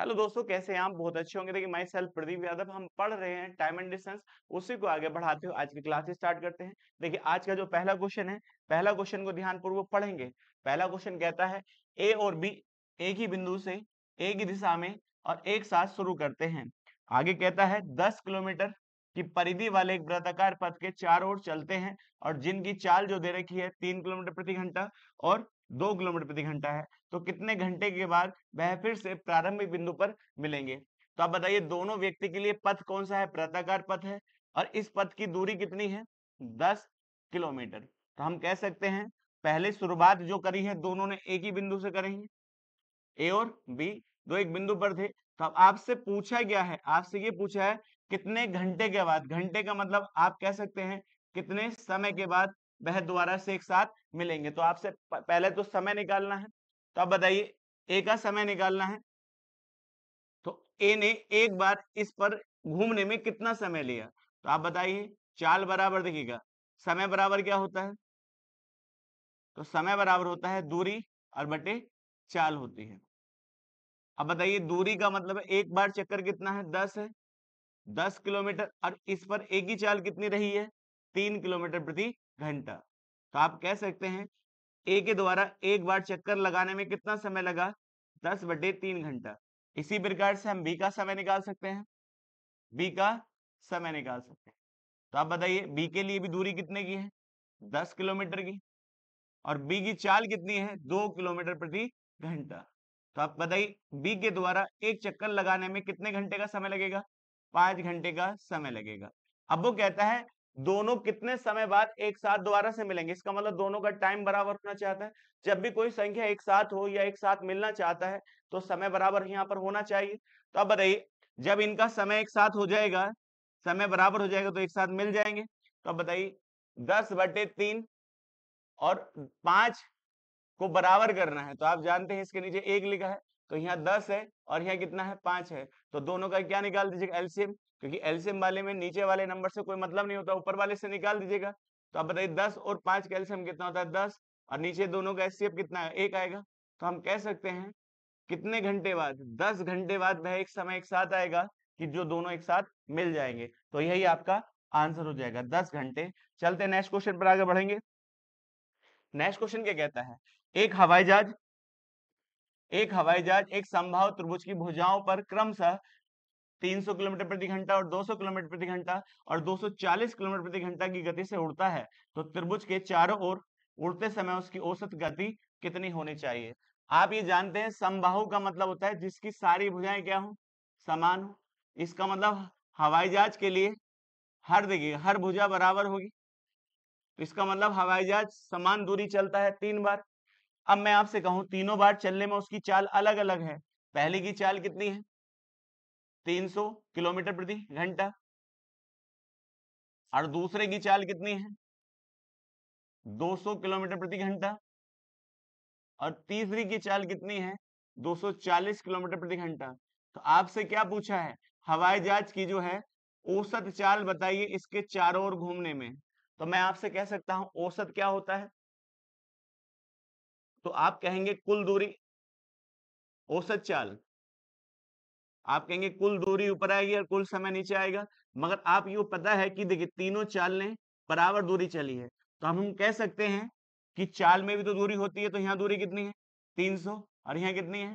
Hello दोस्तों कैसे हैं आप बहुत अच्छे होंगे देखिए माई सेल्फ प्रदीप यादव हम पढ़ रहे हैं टाइम एंड डिस्टेंस उसी को आगे बढ़ाते हुए आज की क्लास स्टार्ट करते हैं देखिए आज का जो पहला क्वेश्चन है पहला क्वेश्चन को ध्यानपूर्वक पढ़ेंगे पहला क्वेश्चन कहता है ए और बी एक ही बिंदु से एक ही दिशा में और एक साथ शुरू करते हैं आगे कहता है दस किलोमीटर की परिधि वाले एक वृत्ताकार पथ के चार ओर चलते हैं और जिनकी चाल जो दे रखी है तीन किलोमीटर प्रति घंटा और दो किलोमीटर प्रति घंटा है तो कितने घंटे के बाद वह फिर से प्रारंभिक बिंदु पर मिलेंगे तो आप बताइए दोनों व्यक्ति के लिए पथ कौन सा है प्रताकार पथ है और इस पथ की दूरी कितनी है दस किलोमीटर तो हम कह सकते हैं पहले शुरुआत जो करी है दोनों ने एक ही बिंदु से करी है ए और बी दो एक बिंदु पर थे तो अब आपसे पूछा गया है आपसे ये पूछा है कितने घंटे के बाद घंटे का मतलब आप कह सकते हैं कितने समय के बाद वह दोबारा से एक साथ मिलेंगे तो आपसे पहले तो समय निकालना है तो आप बताइए ए का समय निकालना है तो ए ने एक बार इस पर घूमने में कितना समय लिया तो आप बताइए चाल बराबर देखिएगा समय बराबर क्या होता है तो समय बराबर होता है दूरी और बटे चाल होती है अब बताइए दूरी का मतलब है एक बार चक्कर कितना है दस है दस किलोमीटर और इस पर एक ही चाल कितनी रही है तीन किलोमीटर प्रति घंटा तो आप कह सकते हैं ए के द्वारा एक बार चक्कर लगाने में कितना समय लगा दस बटे तीन घंटा इसी प्रकार से हम बी का समय निकाल सकते हैं बी का समय निकाल सकते हैं तो आप बताइए बी के लिए भी दूरी कितने की है दस किलोमीटर की और बी की चाल कितनी है दो किलोमीटर प्रति घंटा तो आप बताइए बी के द्वारा एक चक्कर लगाने में कितने घंटे का समय लगेगा पांच घंटे का समय लगेगा अब वो कहता है दोनों कितने समय बाद एक साथ दोबारा से मिलेंगे इसका मतलब दोनों का टाइम बराबर होना चाहता है जब भी कोई संख्या एक साथ हो या एक साथ मिलना चाहता है तो समय बराबर यहाँ पर होना चाहिए तो अब बताइए जब इनका समय एक साथ हो जाएगा समय बराबर हो जाएगा तो एक साथ मिल जाएंगे तो अब बताइए दस बटे तीन और पांच को बराबर करना है तो आप जानते हैं इसके नीचे एक लिखा है तो यहाँ दस है और यहाँ कितना है पांच है तो दोनों का क्या निकाल दीजिएगा एल्सियम क्योंकि एल्सियम वाले में नीचे वाले नंबर से कोई मतलब नहीं होता ऊपर वाले से निकाल दीजिएगा तो आप बताइए दस और पांच का एल्सियम कितना होता है दस और नीचे दोनों का एचसीएफ कितना है एक आएगा तो हम कह सकते हैं कितने घंटे बाद दस घंटे बाद वह एक समय एक साथ आएगा कि जो दोनों एक साथ मिल जाएंगे तो यही आपका आंसर हो जाएगा दस घंटे चलते नेक्स्ट क्वेश्चन पर आगे बढ़ेंगे नेक्स्ट क्वेश्चन क्या कहता है एक हवाई जहाज एक हवाई जहाज एक संभाव त्रिभुज की भुजाओं पर क्रमशः 300 किलोमीटर प्रति घंटा और 200 किलोमीटर प्रति घंटा और 240 किलोमीटर प्रति घंटा की गति से उड़ता है तो त्रिभुज के चारों ओर उड़ते समय उसकी औसत गति कितनी होनी चाहिए आप ये जानते हैं संभाव का मतलब होता है जिसकी सारी भुजाएं क्या हो समान हो इसका मतलब हवाई जहाज के लिए हर देखिए हर भुजा बराबर होगी तो इसका मतलब हवाई जहाज समान दूरी चलता है तीन बार अब मैं आपसे कहूं तीनों बार चलने में उसकी चाल अलग अलग है पहले की चाल कितनी है 300 किलोमीटर प्रति घंटा और दूसरे की चाल कितनी है 200 किलोमीटर प्रति घंटा और तीसरी की चाल कितनी है 240 किलोमीटर प्रति घंटा तो आपसे क्या पूछा है हवाई जहाज की जो है औसत चाल बताइए इसके चारों ओर घूमने में तो मैं आपसे कह सकता हूं औसत क्या होता है तो आप कहेंगे कुल दूरी औसत चाल आप कहेंगे कुल दूरी ऊपर आएगी और कुल समय नीचे आएगा मगर आप यू पता है कि देखिए तीनों चाल ने बराबर दूरी चली है तो हम हम कह सकते हैं कि चाल में भी तो दूरी होती है तो यहाँ दूरी कितनी है 300 और यहाँ कितनी है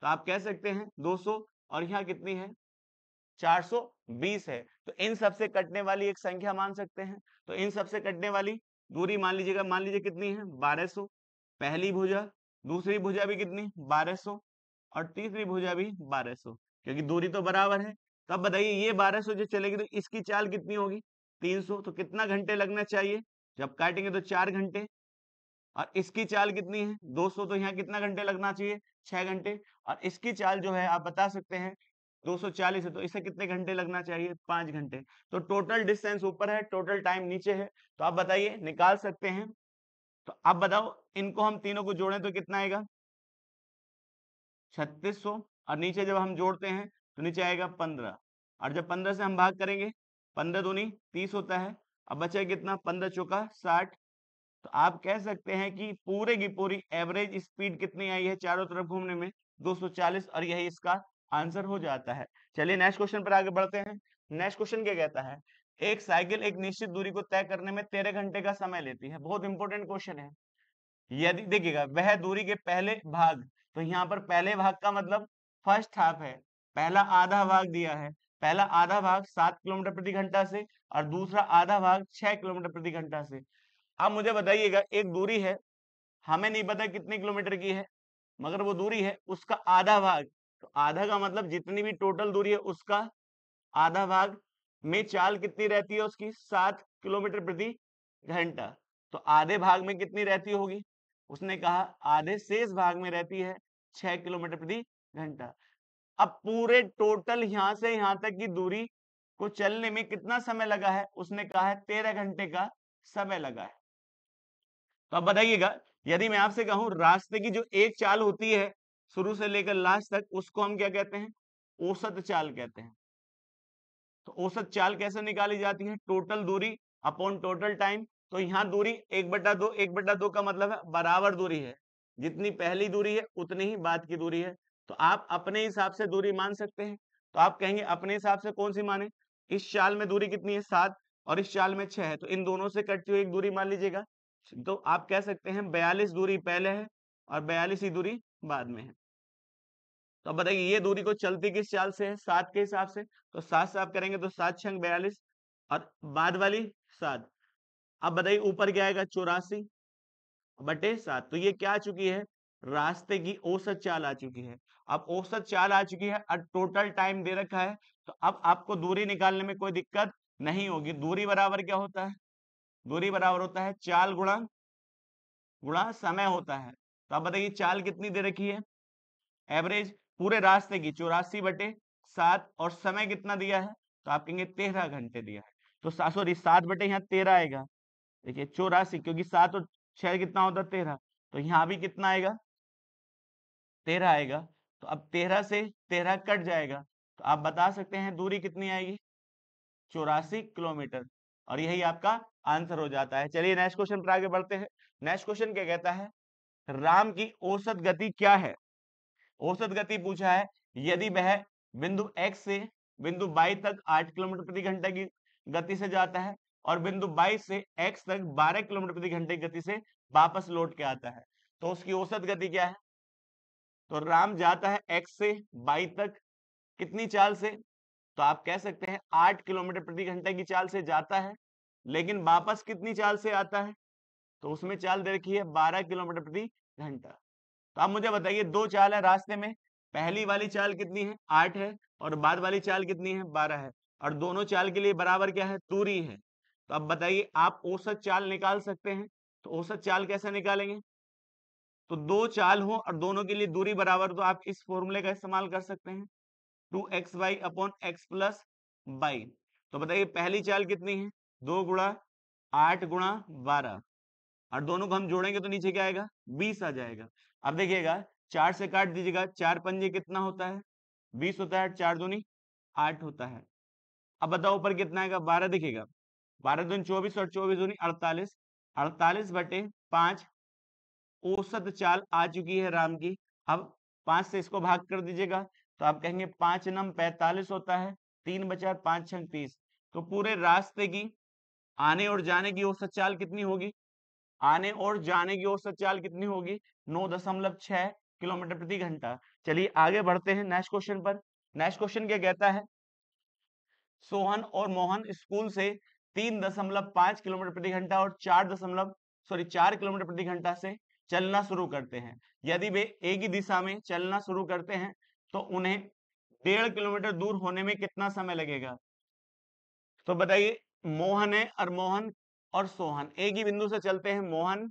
तो आप कह सकते हैं 200 और यहाँ कितनी है 420 है तो इन सबसे कटने वाली एक संख्या मान सकते हैं तो इन सबसे कटने वाली दूरी मान लीजिएगा मान लीजिए कितनी है बारह पहली भुजा दूसरी भुजा भी कितनी 1200 और तीसरी भुजा भी 1200 क्योंकि दूरी तो बराबर है तो अब बताइए ये 1200 जो चलेगी तो इसकी चाल कितनी होगी 300 तो कितना घंटे लगना चाहिए जब काटेंगे तो चार घंटे और इसकी चाल कितनी है 200 तो यहाँ कितना घंटे लगना चाहिए छह घंटे और इसकी चाल जो है आप बता सकते हैं 240 है तो इसे कितने घंटे लगना चाहिए पांच घंटे तो टोटल डिस्टेंस ऊपर है टोटल टाइम नीचे है तो आप बताइए निकाल सकते हैं तो अब बताओ इनको हम तीनों को जोड़ें तो कितना आएगा छत्तीस और नीचे जब हम जोड़ते हैं तो नीचे आएगा पंद्रह और जब पंद्रह से हम भाग करेंगे पंद्रह दूनी तीस होता है अब बचा कितना पंद्रह चौका साठ तो आप कह सकते हैं कि पूरे की पूरी एवरेज स्पीड कितनी आई है चारों तरफ घूमने में 240 और यही इसका आंसर हो जाता है चलिए नेक्स्ट क्वेश्चन पर आगे बढ़ते हैं नेक्स्ट क्वेश्चन क्या कहता है एक साइकिल एक निश्चित दूरी को तय करने में तेरह घंटे का समय लेती है बहुत इंपॉर्टेंट क्वेश्चन है यदि देखिएगा वह दूरी के पहले भाग तो यहाँ पर पहले भाग का मतलब फर्स्ट हाफ है पहला आधा भाग दिया है पहला आधा भाग सात किलोमीटर प्रति घंटा से और दूसरा आधा भाग छह किलोमीटर प्रति घंटा से अब मुझे बताइएगा एक दूरी है हमें नहीं पता कितने किलोमीटर की है मगर वो दूरी है उसका आधा भाग तो आधा का मतलब जितनी भी टोटल दूरी है उसका आधा भाग में चाल कितनी रहती है उसकी सात किलोमीटर प्रति घंटा तो आधे भाग में कितनी रहती होगी उसने कहा आधे शेष भाग में रहती है छह किलोमीटर प्रति घंटा अब पूरे टोटल यहां से यहां तक की दूरी को चलने में कितना समय लगा है उसने कहा है तेरह घंटे का समय लगा है तो अब बताइएगा यदि मैं आपसे कहूं रास्ते की जो एक चाल होती है शुरू से लेकर लास्ट तक उसको हम क्या कहते हैं औसत चाल कहते हैं तो औसत चाल कैसे निकाली जाती है टोटल दूरी अपॉन टोटल टाइम तो यहाँ दूरी एक बटा दो एक बटा दो का मतलब है बराबर दूरी है जितनी पहली दूरी है उतनी ही बाद की दूरी है तो आप अपने हिसाब से दूरी मान सकते हैं तो आप कहेंगे अपने हिसाब से कौन सी माने इस चाल में दूरी कितनी है सात और इस चाल में छह है तो इन दोनों से कटती हुई एक दूरी मान लीजिएगा तो आप कह सकते हैं बयालीस दूरी पहले है और बयालीस ही दूरी बाद में है तो अब बताइए ये दूरी को चलती किस चाल से है सात के हिसाब से तो सात से आप करेंगे तो सात छंग बयालीस और बाद वाली सात अब बताइए ऊपर क्या आएगा चौरासी बटे सात तो ये क्या आ चुकी है रास्ते की औसत चाल आ चुकी है अब औसत चाल आ चुकी है और टोटल टाइम दे रखा है तो अब आपको दूरी निकालने में कोई दिक्कत नहीं होगी दूरी बराबर क्या होता है दूरी बराबर होता है चाल गुणा गुणा समय होता है तो आप बताइए चाल कितनी दे रखी है एवरेज पूरे रास्ते की चौरासी बटे सात और समय कितना दिया है तो आप कहेंगे तेरह घंटे दिया है तो सॉरी सात बटे यहाँ तेरह आएगा देखिए चौरासी क्योंकि सात और छह कितना होता है तेरह तो यहाँ भी कितना आएगा तेरह आएगा तो अब तेरह से तेरह कट जाएगा तो आप बता सकते हैं दूरी कितनी आएगी चौरासी किलोमीटर और यही आपका आंसर हो जाता है चलिए नेक्स्ट क्वेश्चन पर आगे बढ़ते हैं नेक्स्ट क्वेश्चन क्या कहता है राम की औसत गति क्या है औसत गति पूछा है यदि वह बिंदु x से बिंदु y तक 8 किलोमीटर प्रति घंटे की गति से जाता है और बिंदु y से x तक 12 किलोमीटर प्रति घंटे की गति से वापस लौट के आता है तो उसकी औसत गति क्या है तो राम जाता है x से y तक कितनी चाल से तो आप कह सकते हैं आठ किलोमीटर प्रति घंटे की चाल से जाता है लेकिन वापस कितनी चाल से आता है तो उसमें चाल दे रखी है बारह किलोमीटर प्रति घंटा तो आप मुझे बताइए दो चाल है रास्ते में पहली वाली चाल कितनी है आठ है और बाद वाली चाल कितनी है बारह है और दोनों चाल के लिए बराबर क्या है तूरी है तो अब बताइए आप औसत चाल निकाल सकते हैं तो औसत चाल कैसे निकालेंगे तो दो चाल हो और दोनों के लिए दूरी बराबर तो आप इस फॉर्मूले का इस्तेमाल कर सकते हैं two x y upon x plus y तो बताइए पहली चाल कितनी है दो गुणा आठ गुणा बारह और दोनों को हम जोड़ेंगे तो नीचे क्या आएगा बीस आ जाएगा अब देखिएगा चार से काट दीजिएगा चार पंजे कितना होता है बीस होता है चार दूनी आठ होता है अब बताओ ऊपर कितना आएगा बारह देखिएगा बारह दून चौबीस और चौबीस दूनी अड़तालीस अड़तालीस बटे पांच औसत चाल आ चुकी है राम की अब पांच से इसको भाग कर दीजिएगा तो आप कहेंगे पांच नम पैतालीस होता है तीन बचा पांच छीस तो पूरे रास्ते की आने और जाने की औसत चाल कितनी होगी आने और जाने की औसत चाल कितनी होगी नौ दशमलव छह किलोमीटर प्रति घंटा चलिए आगे बढ़ते हैं नेक्स्ट क्वेश्चन पर नेक्स्ट क्वेश्चन क्या कहता है सोहन और मोहन स्कूल से तीन दशमलव पांच किलोमीटर प्रति घंटा और चार दशमलव सॉरी चार किलोमीटर प्रति घंटा से चलना शुरू करते हैं यदि वे एक ही दिशा में चलना शुरू करते हैं तो उन्हें डेढ़ किलोमीटर दूर होने में कितना समय लगेगा तो बताइए मोहन है और मोहन और सोहन एक ही बिंदु से चलते हैं मोहन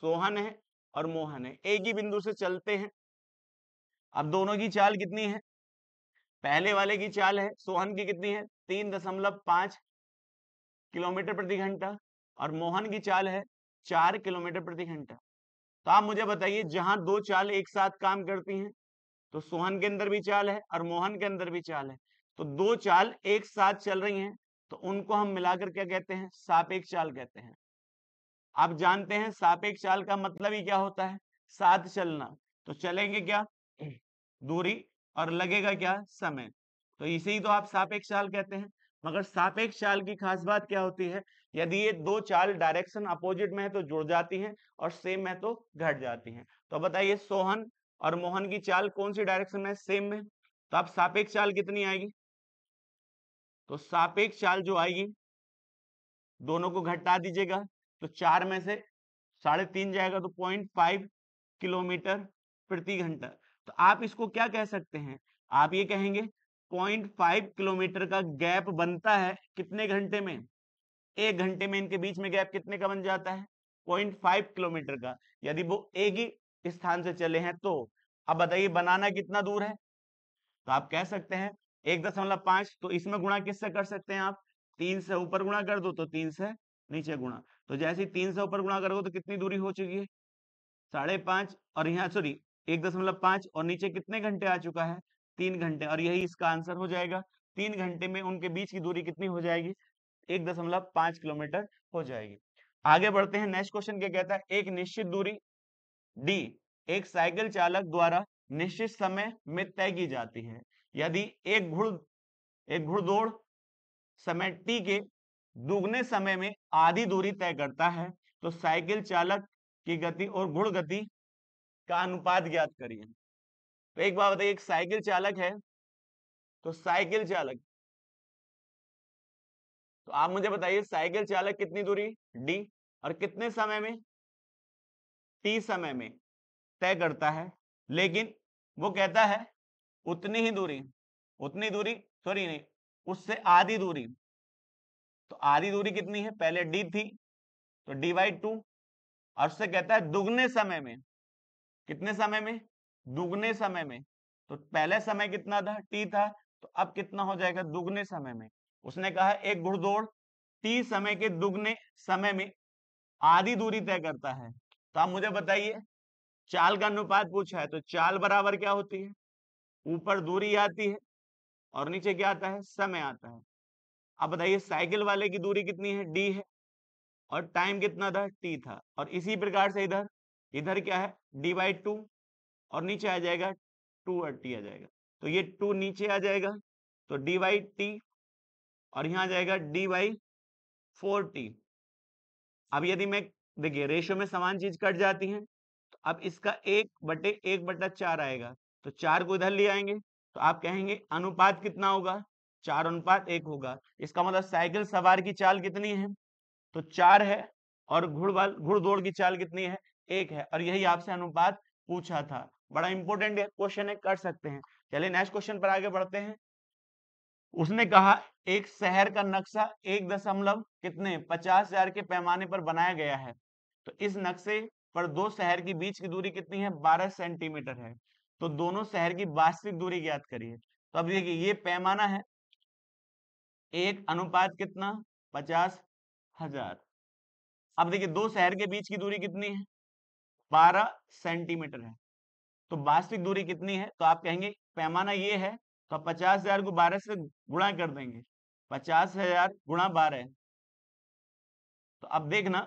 सोहन है और मोहन है एक ही बिंदु से चलते हैं अब दोनों की चाल कितनी है पहले वाले की चाल है सोहन की कितनी है तीन दशमलव पांच किलोमीटर प्रति घंटा और मोहन की चाल है चार किलोमीटर प्रति घंटा तो आप मुझे बताइए जहां दो चाल एक साथ काम करती हैं तो सोहन के अंदर भी चाल है और मोहन के अंदर भी चाल है तो दो चाल एक साथ चल रही हैं तो उनको हम मिलाकर क्या कहते हैं सापेक्ष चाल कहते हैं आप जानते हैं सापेक्ष चाल का मतलब ही क्या होता है साथ चलना तो चलेंगे क्या दूरी और लगेगा क्या समय तो इसे ही तो आप सापेक्ष चाल कहते हैं मगर सापेक्ष चाल की खास बात क्या होती है यदि ये दो चाल डायरेक्शन अपोजिट में है तो जुड़ जाती हैं और सेम में तो घट जाती हैं तो बताइए सोहन और मोहन की चाल कौन सी डायरेक्शन में सेम में तो आप सापेक्ष चाल कितनी आएगी तो सापेक्ष चाल जो आएगी दोनों को घटा दीजिएगा तो चार में से साढ़े तीन जाएगा तो पॉइंट फाइव किलोमीटर प्रति घंटा तो आप इसको क्या कह सकते हैं आप ये कहेंगे पॉइंट फाइव किलोमीटर का गैप बनता है कितने घंटे में एक घंटे में इनके बीच में गैप कितने का बन जाता है पॉइंट फाइव किलोमीटर का यदि वो एक ही स्थान से चले हैं तो अब बताइए बनाना कितना दूर है तो आप कह सकते हैं एक दशमलव पांच तो इसमें गुणा किससे कर सकते हैं आप तीन से ऊपर गुणा कर दो तो तीन से नीचे गुणा तो जैसे ही तीन से ऊपर गुणा करोगे तो कितनी दूरी हो चुकी है साढ़े पांच और यहाँ सॉरी एक दशमलव पांच और नीचे कितने घंटे आ चुका है तीन घंटे और यही इसका आंसर हो जाएगा तीन घंटे में उनके बीच की दूरी कितनी हो जाएगी एक दशमलव पांच किलोमीटर हो जाएगी आगे बढ़ते हैं नेक्स्ट क्वेश्चन क्या कहता है एक निश्चित दूरी डी एक साइकिल चालक द्वारा निश्चित समय में तय की जाती है यदि एक घुड़ एक घुड़दौड़ समय टी के दुगने समय में आधी दूरी तय करता है तो साइकिल चालक की गति और घुड़ गति का अनुपात ज्ञात करिए तो एक बात बताइए एक साइकिल चालक है तो साइकिल चालक तो आप मुझे बताइए साइकिल चालक कितनी दूरी डी और कितने समय में टी समय में तय करता है लेकिन वो कहता है उतनी ही दूरी उतनी दूरी सॉरी नहीं उससे आधी दूरी तो आधी दूरी कितनी है पहले डी थी तो डी बाई टू और उससे कहता है दुगने समय में कितने समय में दुगने समय में तो पहले समय कितना था टी था तो अब कितना हो जाएगा दुगने समय में उसने कहा एक घुड़दौड़ टी समय के दुगने समय में आधी दूरी तय करता है तो आप मुझे बताइए चाल का अनुपात पूछा है तो चाल बराबर क्या होती है ऊपर दूरी आती है और नीचे क्या आता है समय आता है अब बताइए साइकिल वाले की दूरी कितनी है डी है और टाइम कितना था टी था और इसी प्रकार से इधर इधर क्या है डी बाई टू और नीचे आ जाएगा टू और टी आ जाएगा तो ये टू नीचे आ जाएगा तो डी बाई टी और यहाँ आ जाएगा डी बाई फोर टी अब यदि मैं देखिए रेशियो में समान चीज कट जाती है तो अब इसका एक बटे एक बटा चार आएगा तो चार को इधर ले आएंगे तो आप कहेंगे अनुपात कितना होगा चार अनुपात एक होगा इसका मतलब साइकिल सवार की चाल कितनी है तो चार है और घुड़वाल घुड़दौड़ की चाल कितनी है एक है और यही आपसे अनुपात पूछा था बड़ा इंपॉर्टेंट क्वेश्चन है कर सकते हैं चलिए नेक्स्ट क्वेश्चन पर आगे बढ़ते हैं उसने कहा एक शहर का नक्शा एक दशमलव कितने पचास हजार के पैमाने पर बनाया गया है तो इस नक्शे पर दो शहर के बीच की दूरी कितनी है बारह सेंटीमीटर है तो दोनों शहर की वास्तविक दूरी ज्ञात करिए तो अब देखिए ये पैमाना है एक अनुपात कितना पचास हजार अब देखिए दो शहर के बीच की दूरी कितनी है बारह सेंटीमीटर है तो वास्तविक दूरी कितनी है तो आप कहेंगे पैमाना ये है तो आप पचास हजार को बारह से गुणा कर देंगे पचास हजार गुणा बारह तो अब देखना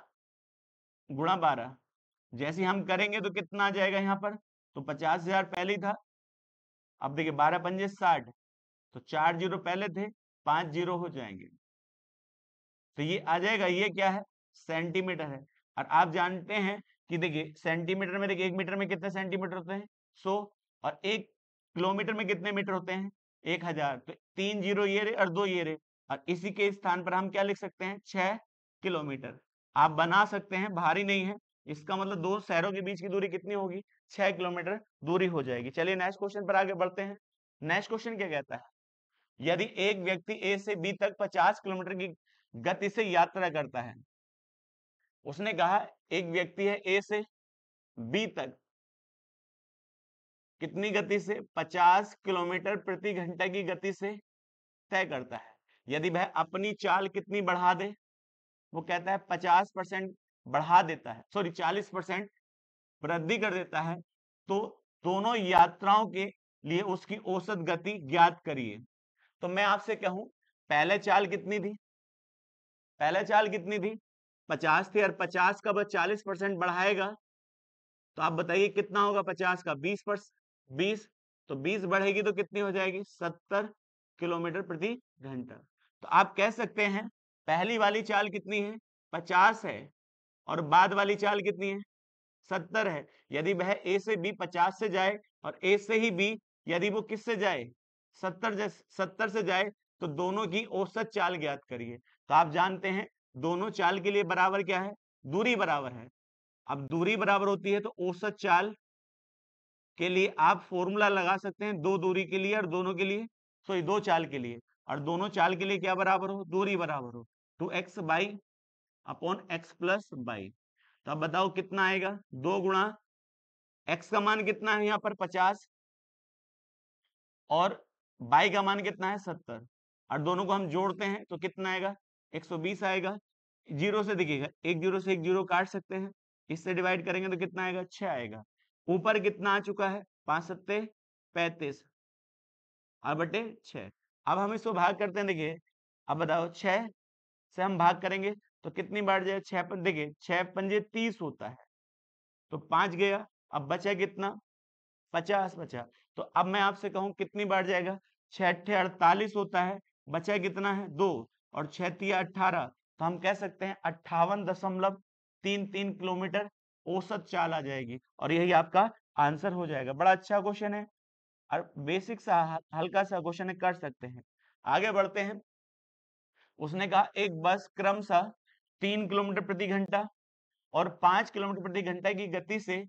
गुणा बारह जैसे हम करेंगे तो कितना आ जाएगा यहाँ पर तो पचास हजार पहले ही था अब देखिए बारह पंजे साठ तो चार जीरो पहले थे पांच जीरो हो जाएंगे तो ये आ जाएगा ये क्या है सेंटीमीटर है और आप जानते हैं कि देखिए सेंटीमीटर में देखिए एक मीटर में कितने सेंटीमीटर होते हैं सो और एक किलोमीटर में कितने मीटर होते हैं एक हजार तो तीन जीरो ये रहे और दो ये रे और इसी के स्थान पर हम क्या लिख सकते हैं छह किलोमीटर आप बना सकते हैं भारी नहीं है इसका मतलब दो शहरों के बीच की दूरी कितनी होगी छह किलोमीटर दूरी हो जाएगी चलिए नेक्स्ट क्वेश्चन पर आगे बढ़ते हैं नेक्स्ट क्वेश्चन क्या कहता है यदि एक व्यक्ति ए से बी तक पचास किलोमीटर की गति से यात्रा करता है उसने कहा एक व्यक्ति है ए से बी तक कितनी गति से 50 किलोमीटर प्रति घंटे की गति से तय करता है यदि वह अपनी चाल कितनी बढ़ा दे वो कहता है 50 परसेंट बढ़ा देता है सॉरी चालीस परसेंट वृद्धि कर देता है तो दोनों यात्राओं के लिए उसकी औसत गति ज्ञात करिए तो मैं आपसे कहूं पहले चाल कितनी थी पहले चाल कितनी थी पचास थी और पचास का बस चालीस परसेंट बढ़ाएगा तो आप बताइए कितना होगा पचास का बीस परसेंट बीस तो बीस बढ़ेगी तो कितनी हो जाएगी सत्तर किलोमीटर प्रति घंटा तो आप कह सकते हैं पहली वाली चाल कितनी है पचास है और बाद वाली चाल कितनी है सत्तर है यदि वह ए से बी पचास से जाए और ए से ही बी यदि वो किस से जाए सत्तर सत्तर से जाए तो दोनों की औसत चाल ज्ञात करिए तो आप जानते हैं दोनों चाल के लिए बराबर क्या है दूरी बराबर है अब दूरी बराबर होती है तो औसत चाल के लिए आप फॉर्मूला लगा सकते हैं दो दूरी के लिए और दोनों के लिए सॉरी दो चाल के लिए और दोनों चाल के लिए क्या बराबर हो दूरी बराबर हो two x y upon x plus y तो अब बताओ कितना आएगा दो गुणा एक्स का मान कितना है यहाँ पर पचास और बाई का मान कितना है सत्तर और दोनों को हम जोड़ते हैं तो कितना आएगा एक सौ बीस आएगा जीरो से देखिएगा एक जीरो से एक जीरो काट सकते हैं इससे डिवाइड करेंगे तो कितना आएगा छह आएगा ऊपर कितना आ चुका है पांच सत्ते पैंतीस और बटे छह अब हम इसको भाग करते हैं देखिए अब बताओ छह से हम भाग करेंगे तो कितनी बार जाए छह देखिए छह पंजे तीस होता है तो पांच गया अब बचा कितना पचास बचा तो अब मैं आपसे कहूं कितनी बार जाएगा छठे अड़तालीस होता है बचा कितना है दो और छिया अठारह तो हम कह सकते हैं अट्ठावन दशमलव तीन तीन किलोमीटर औसत चाल आ जाएगी और यही आपका आंसर हो जाएगा बड़ा अच्छा क्वेश्चन है और बेसिक सा हल्का सा क्वेश्चन कर सकते हैं आगे बढ़ते हैं उसने कहा एक बस क्रमशः तीन किलोमीटर प्रति घंटा और पांच किलोमीटर प्रति घंटा की गति से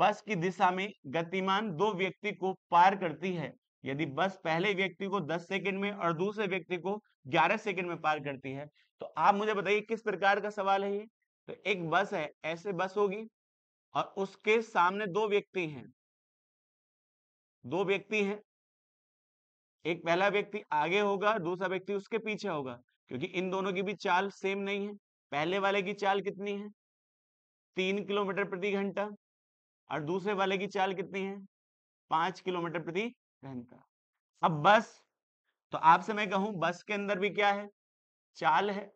बस की दिशा में गतिमान दो व्यक्ति को पार करती है यदि बस पहले व्यक्ति को 10 सेकंड में और दूसरे व्यक्ति को 11 सेकंड में पार करती है तो आप मुझे बताइए किस प्रकार का सवाल है ये तो एक बस है ऐसे बस होगी और उसके सामने दो व्यक्ति हैं दो व्यक्ति हैं एक पहला व्यक्ति आगे होगा दूसरा व्यक्ति उसके पीछे होगा क्योंकि इन दोनों की भी चाल सेम नहीं है पहले वाले की चाल कितनी है तीन किलोमीटर प्रति घंटा और दूसरे वाले की चाल कितनी है पांच किलोमीटर प्रति घंटा अब बस तो आपसे मैं कहूं बस के अंदर भी क्या है चाल है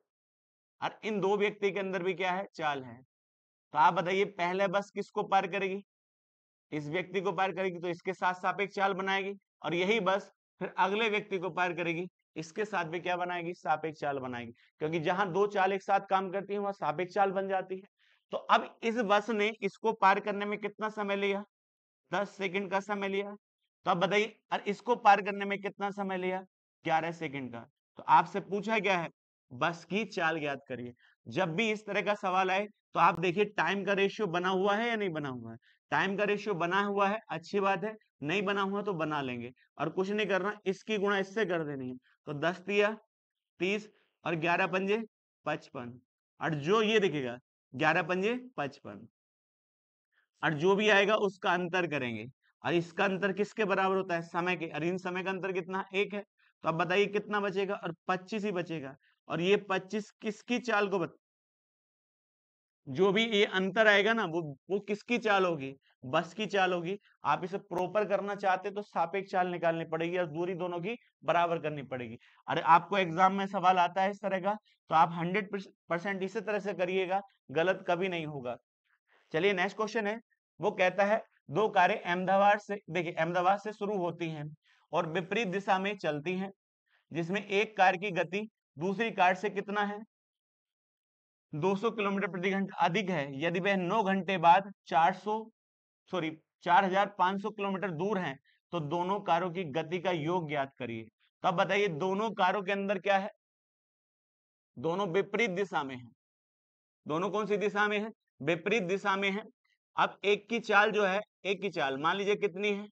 और इन दो व्यक्ति के अंदर भी क्या है चाल है तो आप बताइए पहले बस किसको पार करेगी इस व्यक्ति को पार करेगी तो इसके साथ सापेक्ष चाल बनाएगी और यही बस फिर अगले व्यक्ति को पार करेगी इसके साथ भी क्या बनाएगी सापेक्ष चाल बनाएगी क्योंकि जहां दो चाल एक साथ काम करती है वहां सापेक्ष चाल बन जाती है तो अब इस बस ने इसको पार करने में कितना समय लिया दस सेकंड का समय लिया तो आप बताइए और इसको पार करने में कितना समय लिया ग्यारह सेकंड का तो आपसे पूछा गया है बस की चाल ज्ञात करिए जब भी इस तरह का सवाल आए तो आप देखिए टाइम का रेशियो बना हुआ है या नहीं बना हुआ है टाइम का रेशियो बना हुआ है अच्छी बात है नहीं बना हुआ तो बना लेंगे और कुछ नहीं करना इसकी गुणा इससे कर देनी है तो दस दिया तीस और ग्यारह पंजे पचपन और जो ये दिखेगा ग्यारह पंजे पचपन और जो भी आएगा उसका अंतर करेंगे और इसका अंतर किसके बराबर होता है समय के और इन समय का अंतर कितना एक है तो आप बताइए कितना बचेगा और पच्चीस ही बचेगा और ये पच्चीस किसकी चाल को बता जो भी ये अंतर आएगा ना वो वो किसकी चाल होगी बस की चाल होगी आप इसे प्रॉपर करना चाहते तो सापेक्ष चाल निकालनी पड़ेगी और दूरी दोनों की बराबर करनी पड़ेगी अरे आपको एग्जाम में सवाल आता है इस तरह का तो आप हंड्रेड परसेंट इसी तरह से करिएगा गलत कभी नहीं होगा चलिए नेक्स्ट क्वेश्चन है वो कहता है दो कारें अहमदाबाद से देखिए अहमदाबाद से शुरू होती है और विपरीत दिशा में चलती है जिसमें एक कार की गति दूसरी कार से कितना है 200 किलोमीटर प्रति घंटा अधिक है यदि वह 9 घंटे बाद 400 सॉरी 4500 किलोमीटर दूर हैं तो दोनों कारों की गति का योग ज्ञात करिए तो अब बताइए दोनों कारों के अंदर क्या है दोनों विपरीत दिशा में है दोनों कौन सी दिशा में है विपरीत दिशा में है अब एक की चाल जो है एक की चाल मान लीजिए कितनी है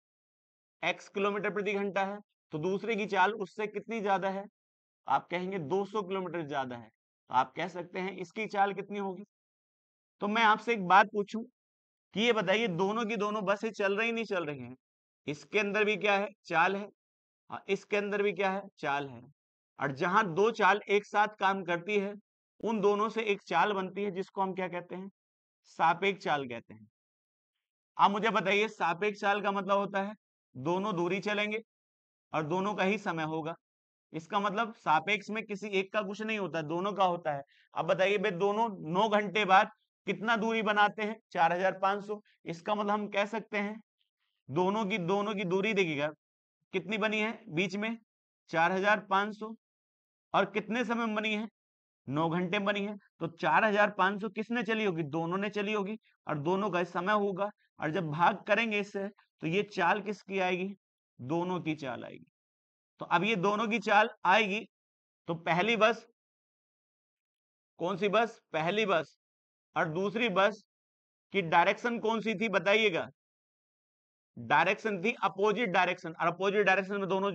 एक्स किलोमीटर प्रति घंटा है तो दूसरे की चाल उससे कितनी ज्यादा है आप कहेंगे 200 किलोमीटर ज्यादा है तो आप कह सकते हैं इसकी चाल कितनी होगी तो मैं आपसे एक बात पूछूं कि ये बताइए दोनों की दोनों बसें चल रही नहीं चल रही हैं इसके अंदर भी क्या है चाल है और हाँ, इसके अंदर भी क्या है चाल है और जहां दो चाल एक साथ काम करती है उन दोनों से एक चाल बनती है जिसको हम क्या कहते हैं सापेक चाल कहते हैं आप मुझे बताइए सापेक चाल का मतलब होता है दोनों दूरी चलेंगे और दोनों का ही समय होगा इसका मतलब सापेक्ष में किसी एक का कुछ नहीं होता दोनों का होता है अब बताइए भाई दोनों नौ घंटे बाद कितना दूरी बनाते हैं चार हजार पांच सौ इसका मतलब हम कह सकते हैं दोनों की दोनों की दूरी देखिएगा कितनी बनी है बीच में चार हजार पांच सौ और कितने समय में बनी है नौ घंटे बनी है तो चार हजार पांच सौ किसने चली होगी दोनों ने चली होगी और दोनों का समय होगा और जब भाग करेंगे इससे तो ये चाल किसकी आएगी दोनों की चाल आएगी तो अब ये दोनों की चाल आएगी तो पहली बस कौन सी बस पहली बस और दूसरी बस की डायरेक्शन कौन सी थी बताइएगा डायरेक्शन थी अपोजिट डायरेक्शन और अपोजिट डायरेक्शन में दोनों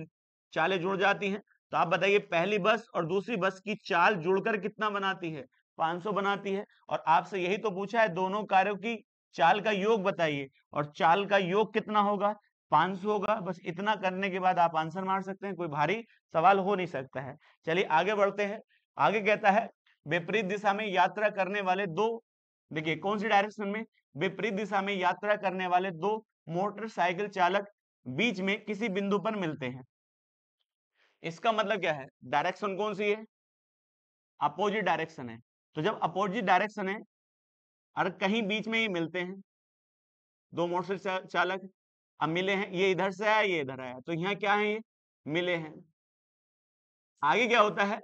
चालें जुड़ जाती हैं तो आप बताइए पहली बस और दूसरी बस की चाल जुड़कर कितना बनाती है 500 बनाती है और आपसे यही तो पूछा है दोनों कार्यों की चाल का योग बताइए और चाल का योग कितना होगा सौ होगा बस इतना करने के बाद आप आंसर मार सकते हैं कोई भारी सवाल हो नहीं सकता है चलिए आगे बढ़ते हैं आगे कहता है विपरीत दिशा में यात्रा करने वाले दो देखिए कौन सी डायरेक्शन में विपरीत दिशा में यात्रा करने वाले दो मोटरसाइकिल चालक बीच में किसी बिंदु पर मिलते हैं इसका मतलब क्या है डायरेक्शन कौन सी है अपोजिट डायरेक्शन है तो जब अपोजिट डायरेक्शन है और कहीं बीच में ही मिलते हैं दो मोटरसाइकिल चालक अब मिले हैं ये इधर से आया ये इधर आया तो यहाँ क्या है ये मिले हैं आगे क्या होता है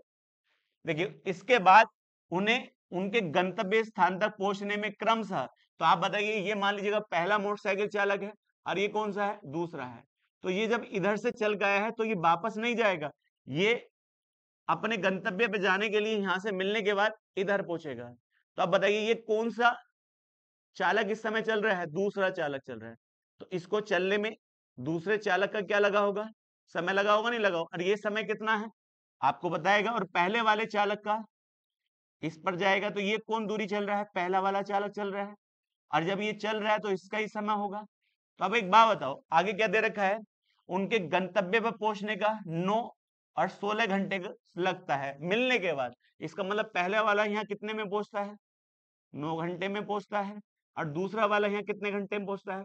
देखिए इसके बाद उन्हें उनके गंतव्य स्थान तक पहुंचने में क्रम सा तो आप बताइए ये मान लीजिएगा पहला मोटरसाइकिल चालक है और ये कौन सा है दूसरा है तो ये जब इधर से चल गया है तो ये वापस नहीं जाएगा ये अपने गंतव्य पे जाने के लिए यहां से मिलने के बाद इधर पहुंचेगा तो आप बताइए ये कौन सा चालक इस समय चल रहा है दूसरा चालक चल रहा है तो इसको चलने में दूसरे चालक का क्या लगा होगा समय लगा होगा नहीं लगा होगा और ये समय कितना है आपको बताएगा और पहले वाले चालक का इस पर जाएगा तो ये कौन दूरी चल रहा है पहला वाला चालक चल रहा है और जब ये चल रहा है तो इसका ही समय होगा तो अब एक बात बताओ आगे क्या दे रखा है उनके गंतव्य पर पहुंचने का नौ और सोलह घंटे लगता है मिलने के बाद इसका मतलब पहले वाला यहाँ कितने में पहुंचता है नौ घंटे में पहुंचता है और दूसरा वाला यहाँ कितने घंटे में पहुंचता है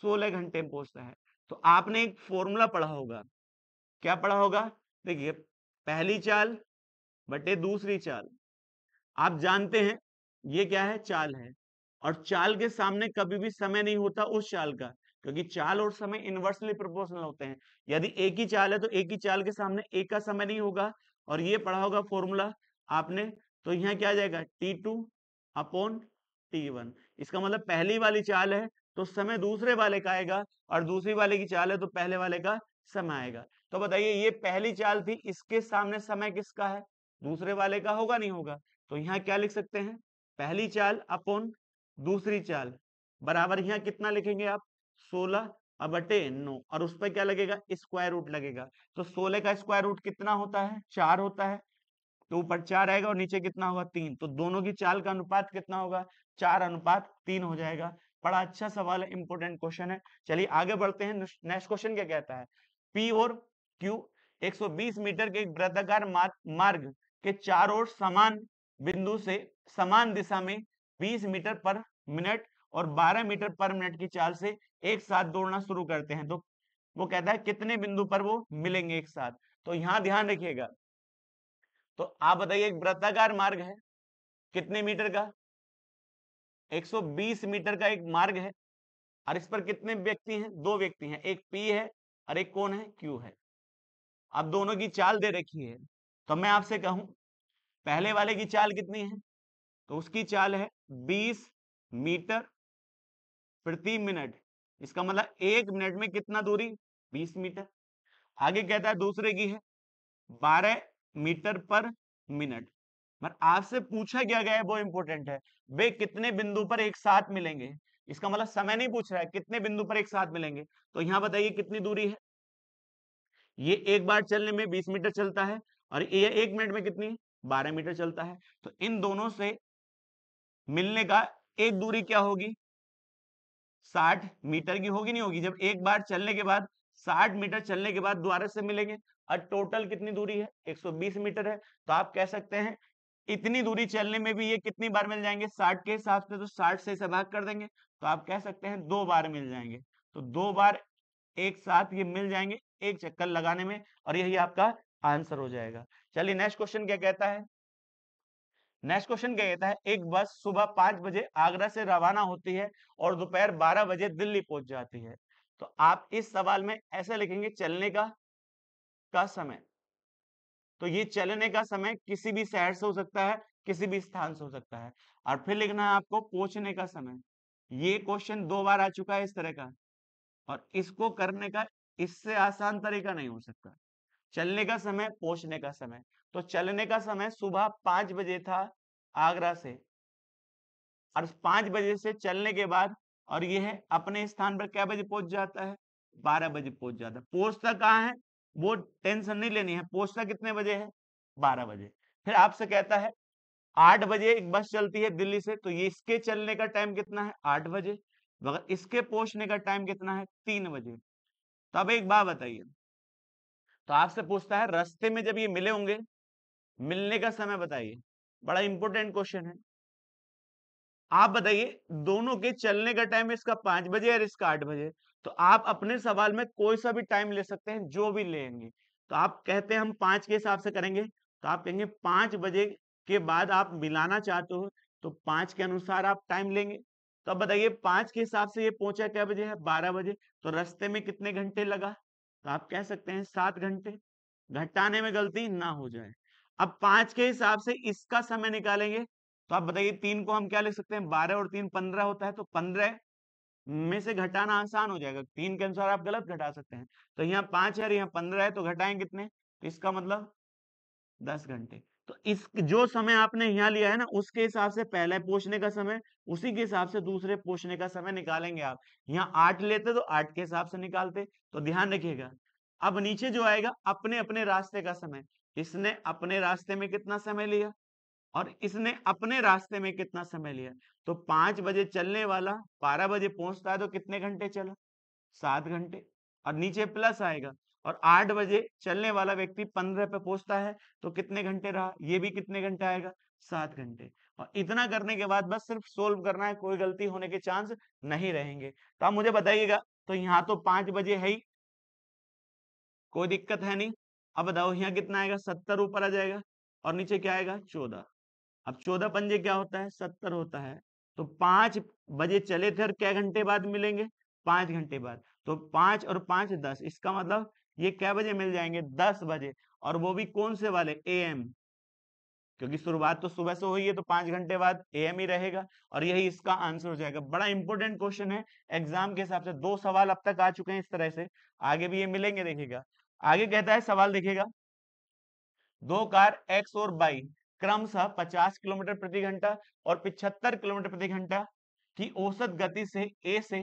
सोलह घंटे में पहुंचता है तो आपने एक फॉर्मूला पढ़ा होगा क्या पढ़ा होगा देखिए पहली चाल बटे दूसरी चाल आप जानते हैं ये क्या है चाल है और चाल के सामने कभी भी समय नहीं होता उस चाल का क्योंकि चाल और समय इनवर्सली प्रोपोर्शनल होते हैं यदि एक ही चाल है तो एक ही चाल के सामने एक का समय नहीं होगा और ये पढ़ा होगा फॉर्मूला आपने तो यहाँ क्या आ जाएगा T two upon T one इसका मतलब पहली वाली चाल है तो समय दूसरे वाले का आएगा और दूसरी वाले की चाल है तो पहले वाले का समय आएगा तो बताइए ये पहली चाल थी इसके सामने समय किसका है दूसरे वाले का होगा नहीं होगा तो यहाँ क्या लिख सकते हैं पहली चाल अपोन दूसरी चाल बराबर यहाँ कितना लिखेंगे आप सोलह अब बटे नौ और उस पर क्या लगेगा स्क्वायर रूट लगेगा तो सोलह का स्क्वायर रूट कितना होता है चार होता है तो ऊपर चार आएगा और नीचे कितना होगा तीन तो दोनों की चाल का अनुपात कितना होगा चार अनुपात तीन हो जाएगा बड़ा अच्छा सवाल है इंपोर्टेंट क्वेश्चन है चलिए आगे बढ़ते हैं नेक्स्ट क्वेश्चन क्या कहता है पी और क्यू 120 मीटर के वृत्ताकार मार्ग के चार ओर समान बिंदु से समान दिशा में 20 मीटर पर मिनट और 12 मीटर पर मिनट की चाल से एक साथ दौड़ना शुरू करते हैं तो वो कहता है कितने बिंदु पर वो मिलेंगे एक साथ तो यहां ध्यान रखिएगा तो आप बताइए एक वृत्ताकार मार्ग है कितने मीटर का 120 मीटर का एक मार्ग है और इस पर कितने व्यक्ति हैं दो व्यक्ति हैं एक पी है और एक कौन है क्यू है अब दोनों की चाल दे रखी है तो मैं आपसे कहूं पहले वाले की चाल कितनी है तो उसकी चाल है 20 मीटर प्रति मिनट इसका मतलब एक मिनट में कितना दूरी 20 मीटर आगे कहता है दूसरे की है 12 मीटर पर मिनट पर आपसे पूछा क्या गया है वो इंपॉर्टेंट है वे कितने बिंदु पर एक साथ मिलेंगे इसका मतलब समय नहीं पूछ रहा है कितने बिंदु पर एक साथ मिलेंगे तो यहाँ बताइए कितनी दूरी है ये एक बार चलने में बीस मीटर चलता है और ये एक मिनट में कितनी बारह मीटर चलता है तो इन दोनों से मिलने का एक दूरी क्या होगी साठ मीटर की होगी नहीं होगी जब एक बार चलने के बाद साठ मीटर चलने के बाद दोबारा से मिलेंगे और टोटल कितनी दूरी है 120 मीटर है तो आप कह सकते हैं इतनी दूरी चलने में भी ये कितनी बार मिल जाएंगे साठ के हिसाब से तो साठ से इसे भाग कर देंगे तो आप कह सकते हैं दो बार मिल जाएंगे तो दो बार एक साथ ये मिल जाएंगे एक चक्कर लगाने में और यही आपका आंसर हो जाएगा चलिए नेक्स्ट क्वेश्चन क्या कहता है नेक्स्ट क्वेश्चन क्या कहता है एक बस सुबह पांच बजे आगरा से रवाना होती है और दोपहर बारह बजे दिल्ली पहुंच जाती है तो आप इस सवाल में ऐसे लिखेंगे चलने का का समय तो ये चलने का समय किसी भी शहर से हो सकता है किसी भी स्थान से हो सकता है और फिर लिखना है आपको पहुंचने का समय ये क्वेश्चन दो बार आ चुका है इस तरह का और इसको करने का इससे आसान तरीका नहीं हो सकता चलने का समय पहुंचने का समय तो चलने का समय सुबह पांच बजे था आगरा से और पांच बजे से चलने के बाद और यह अपने स्थान पर क्या बजे पहुंच जाता है बारह बजे पहुंच जाता है पहुंचता कहाँ है वो टेंशन नहीं लेनी है पहुंचना कितने बजे है बारह बजे फिर आपसे कहता है आठ बजे एक बस चलती है दिल्ली से तो ये इसके चलने का टाइम कितना है आठ बजे मगर इसके पहुंचने का टाइम कितना है तीन बजे तो अब एक बात बताइए तो आपसे पूछता है रास्ते में जब ये मिले होंगे मिलने का समय बताइए बड़ा इंपॉर्टेंट क्वेश्चन है आप बताइए दोनों के चलने का टाइम इसका पांच बजे और इसका आठ बजे तो आप अपने सवाल में कोई सा भी टाइम ले सकते हैं जो भी लेंगे तो आप कहते हैं हम पांच के हिसाब से करेंगे तो आप कहेंगे पांच बजे के बाद आप मिलाना चाहते हो तो पांच के अनुसार आप टाइम लेंगे तो अब बताइए पांच के हिसाब से ये पहुंचा क्या बजे है बारह बजे तो रस्ते में कितने घंटे लगा तो आप कह सकते हैं सात घंटे घटाने में गलती ना हो जाए अब पांच के हिसाब से इसका समय निकालेंगे तो आप बताइए तीन को हम क्या लिख सकते हैं बारह और तीन पंद्रह होता है तो पंद्रह में से घटाना आसान हो जाएगा तीन के अनुसार आप गलत घटा सकते हैं तो यहाँ पांच है यहाँ पंद्रह है तो घटाएं कितने तो इसका मतलब दस घंटे तो इस जो समय आपने यहाँ लिया है ना उसके हिसाब से पहले पोषने का समय उसी के हिसाब से दूसरे पोषने का समय निकालेंगे आप यहाँ आठ लेते तो आठ के हिसाब से निकालते तो ध्यान रखिएगा अब नीचे जो आएगा अपने अपने रास्ते का समय इसने अपने रास्ते में कितना समय लिया और इसने अपने रास्ते में कितना समय लिया तो पांच बजे चलने वाला बारह बजे पहुंचता है तो कितने घंटे चला सात घंटे और नीचे प्लस आएगा और आठ बजे चलने वाला व्यक्ति पंद्रह पे पहुंचता है तो कितने घंटे रहा ये भी कितने घंटे आएगा सात घंटे और इतना करने के बाद बस सिर्फ सोल्व करना है कोई गलती होने के चांस नहीं रहेंगे तो आप मुझे बताइएगा तो यहाँ तो पांच बजे है ही कोई दिक्कत है नहीं अब बताओ यहाँ कितना आएगा सत्तर ऊपर आ जाएगा और नीचे क्या आएगा चौदह अब चौदह पंजे क्या होता है सत्तर होता है तो पांच बजे चले थे और क्या घंटे बाद मिलेंगे पांच घंटे बाद तो पांच और पांच दस इसका मतलब ये क्या बजे मिल जाएंगे दस बजे और वो भी कौन से वाले ए एम क्योंकि शुरुआत तो सुबह से हुई है तो पांच घंटे बाद ए एम ही रहेगा और यही इसका आंसर हो जाएगा बड़ा इंपॉर्टेंट क्वेश्चन है एग्जाम के हिसाब से दो सवाल अब तक आ चुके हैं इस तरह से आगे भी ये मिलेंगे देखिएगा आगे कहता है सवाल देखिएगा दो कार एक्स और बाई क्रमशः 50 किलोमीटर प्रति घंटा और 75 किलोमीटर प्रति घंटा की औसत गति से ए से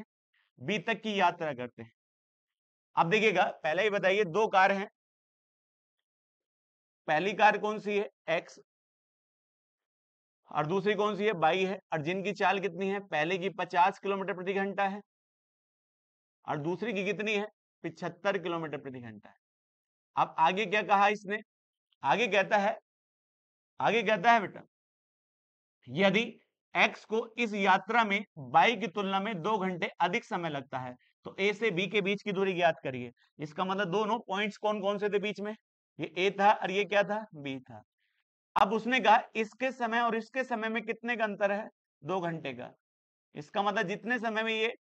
बी तक की यात्रा करते हैं अब देखिएगा पहले ही बताइए दो कार हैं पहली कार कौन सी है एक्स और दूसरी कौन सी है बाई है और जिनकी चाल कितनी है पहले की 50 किलोमीटर प्रति घंटा है और दूसरी की कितनी है पिछहत्तर किलोमीटर प्रति घंटा है अब आगे क्या कहा इसने आगे कहता है आगे कहता है बेटा यदि x को इस यात्रा में बाई की तुलना में दो घंटे अधिक समय लगता है तो a से b के बीच की दूरी ज्ञात करिए इसका मतलब दोनों पॉइंट्स कौन कौन से थे बीच में ये a था और ये क्या था b था अब उसने कहा इसके समय और इसके समय में कितने का अंतर है दो घंटे का इसका मतलब जितने समय में ये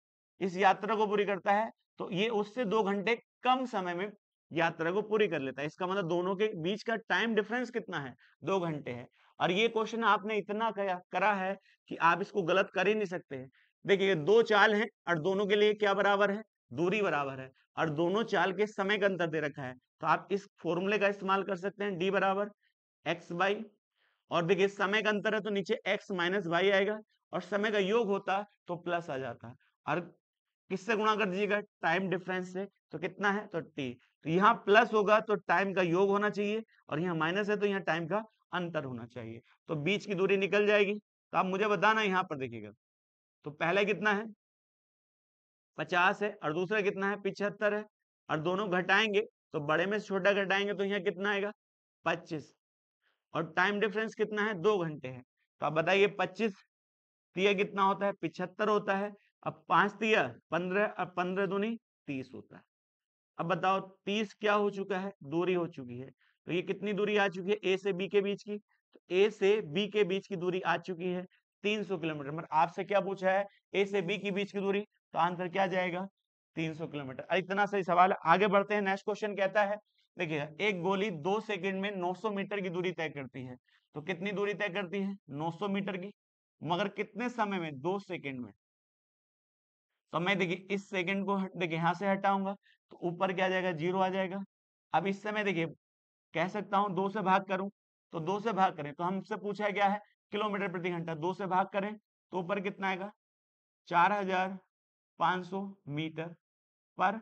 इस यात्रा को पूरी करता है तो ये उससे दो घंटे कम समय में यात्रा को पूरी कर लेता है इसका मतलब दोनों के बीच का टाइम डिफरेंस कितना है दो घंटे है और ये क्वेश्चन आपने इतना करा है कि आप इसको गलत कर ही नहीं सकते हैं देखिए दो चाल हैं और दोनों के लिए क्या बराबर है दूरी बराबर है और दोनों चाल के समय का अंतर दे रखा है तो आप इस फॉर्मूले का इस्तेमाल कर सकते हैं डी बराबर एक्स बाई और देखिए समय का अंतर है तो नीचे एक्स माइनस वाई आएगा और समय का योग होता तो प्लस आ जाता और किससे गुणा कर दीजिएगा टाइम डिफरेंस से तो कितना है तो टी तो यहाँ प्लस होगा तो टाइम का योग होना चाहिए और यहाँ माइनस है तो यहाँ टाइम का अंतर होना चाहिए तो बीच की दूरी निकल जाएगी तो आप मुझे बताना यहाँ पर देखिएगा तो पहले कितना है पचास है और दूसरा कितना है पिछहत्तर है और दोनों घटाएंगे तो बड़े में छोटा घटाएंगे तो यहाँ कितना आएगा पच्चीस और टाइम डिफरेंस कितना है दो घंटे है तो आप बताइए पच्चीस तिया कितना होता है पिछहत्तर होता है अब पांच तिया पंद्रह और पंद्रह दूनी तीस होता है अब बताओ तीस क्या हो चुका है दूरी हो चुकी है तो ये कितनी दूरी आ चुकी है ए से बी के बीच की तो ए से बी के बीच की दूरी आ चुकी है 300 किलोमीटर मतलब आपसे क्या पूछा है ए से बी के बीच की दूरी तो आंसर क्या जाएगा 300 किलोमीटर इतना सही सवाल आगे बढ़ते हैं नेक्स्ट क्वेश्चन कहता है देखिए एक गोली दो सेकंड में 900 मीटर की दूरी तय करती है तो कितनी दूरी तय करती है 900 मीटर की मगर कितने समय में दो सेकंड में तो मैं देखिए इस सेकंड को देखिए यहां से हटाऊंगा तो ऊपर क्या आ जाएगा जीरो आ जाएगा अब इससे समय देखिए कह सकता हूं दो से भाग करूं तो दो से भाग करें तो हमसे पूछा गया है किलोमीटर प्रति घंटा दो से भाग करें तो ऊपर कितना आएगा चार हजार पांच सौ मीटर पर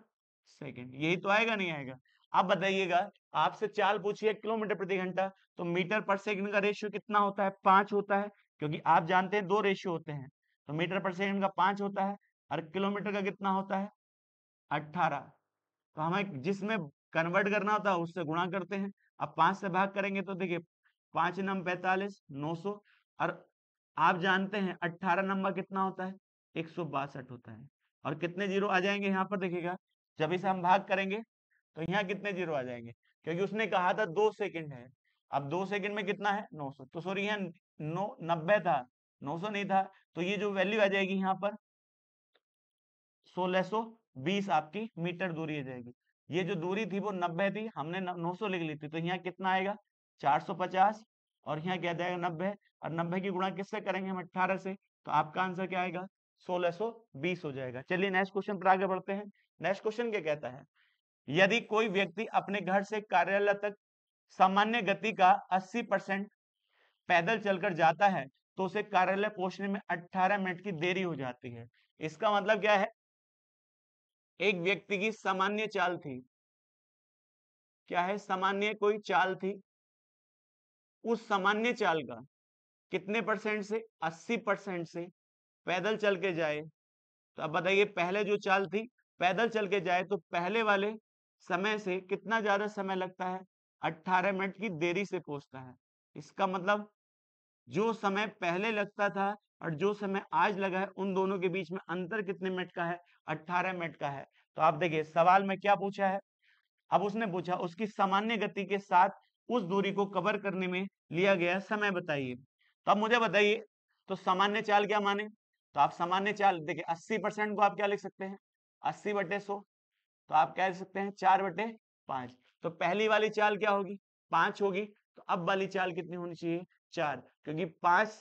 सेकेंड यही तो आएगा नहीं आएगा आप बताइएगा आपसे चाल पूछिए किलोमीटर प्रति घंटा तो मीटर पर सेकंड का रेशियो कितना होता है पांच होता है क्योंकि आप जानते हैं दो रेशियो होते हैं तो मीटर पर सेकंड का पांच होता है और किलोमीटर का कितना होता है अट्ठारह तो हमें जिसमें कन्वर्ट करना होता है उससे गुणा करते हैं अब पांच से भाग करेंगे तो देखिए पांच नम पैतालीस नौ सौ और आप जानते हैं अट्ठारह नंबर कितना होता है एक सौ बासठ होता है और कितने जीरो आ जाएंगे यहाँ पर देखिएगा जब इसे हम भाग करेंगे तो यहाँ कितने जीरो आ जाएंगे क्योंकि उसने कहा था दो सेकंड है अब दो सेकंड में कितना है नौ सौ तो सॉरी यहाँ नौ नब्बे था नौ सौ नहीं था तो ये जो वैल्यू आ जाएगी यहाँ पर 1620 आपकी मीटर दूरी हो जाएगी ये जो दूरी थी वो 90 थी हमने 900 लिख ली थी तो यहाँ कितना आएगा 450 और यहाँ क्या जाएगा नब्बे और नब्बे की गुणा किससे करेंगे हम अट्ठारह से तो आपका आंसर क्या आएगा सोलह हो जाएगा चलिए नेक्स्ट क्वेश्चन पर आगे बढ़ते हैं नेक्स्ट क्वेश्चन क्या कहता है यदि कोई व्यक्ति अपने घर से कार्यालय तक सामान्य गति का 80 परसेंट पैदल चलकर जाता है तो उसे कार्यालय पहुंचने में 18 मिनट की देरी हो जाती है इसका मतलब क्या है एक व्यक्ति की सामान्य चाल थी क्या है सामान्य कोई चाल थी उस सामान्य चाल का कितने परसेंट से 80 परसेंट से पैदल चल के जाए तो अब बताइए पहले जो चाल थी पैदल चल के जाए तो पहले वाले समय से कितना ज्यादा समय लगता है 18 मिनट की देरी से पहुंचता है इसका मतलब जो समय पहले लगता था और जो समय आज लगा है उन दोनों के बीच में अंतर कितने मिनट का है 18 मिनट का है तो आप देखिए सवाल में क्या पूछा है अब उसने पूछा उसकी सामान्य गति के साथ उस दूरी को कवर करने में लिया गया समय बताइए तो अब मुझे बताइए तो सामान्य चाल क्या माने तो आप सामान्य चाल देखिए अस्सी परसेंट को आप क्या लिख सकते हैं अस्सी बटे सो तो आप क्या लिख सकते हैं चार बटे पांच तो पहली वाली चाल क्या होगी पांच होगी तो अब वाली चाल कितनी होनी चाहिए चार क्योंकि पांच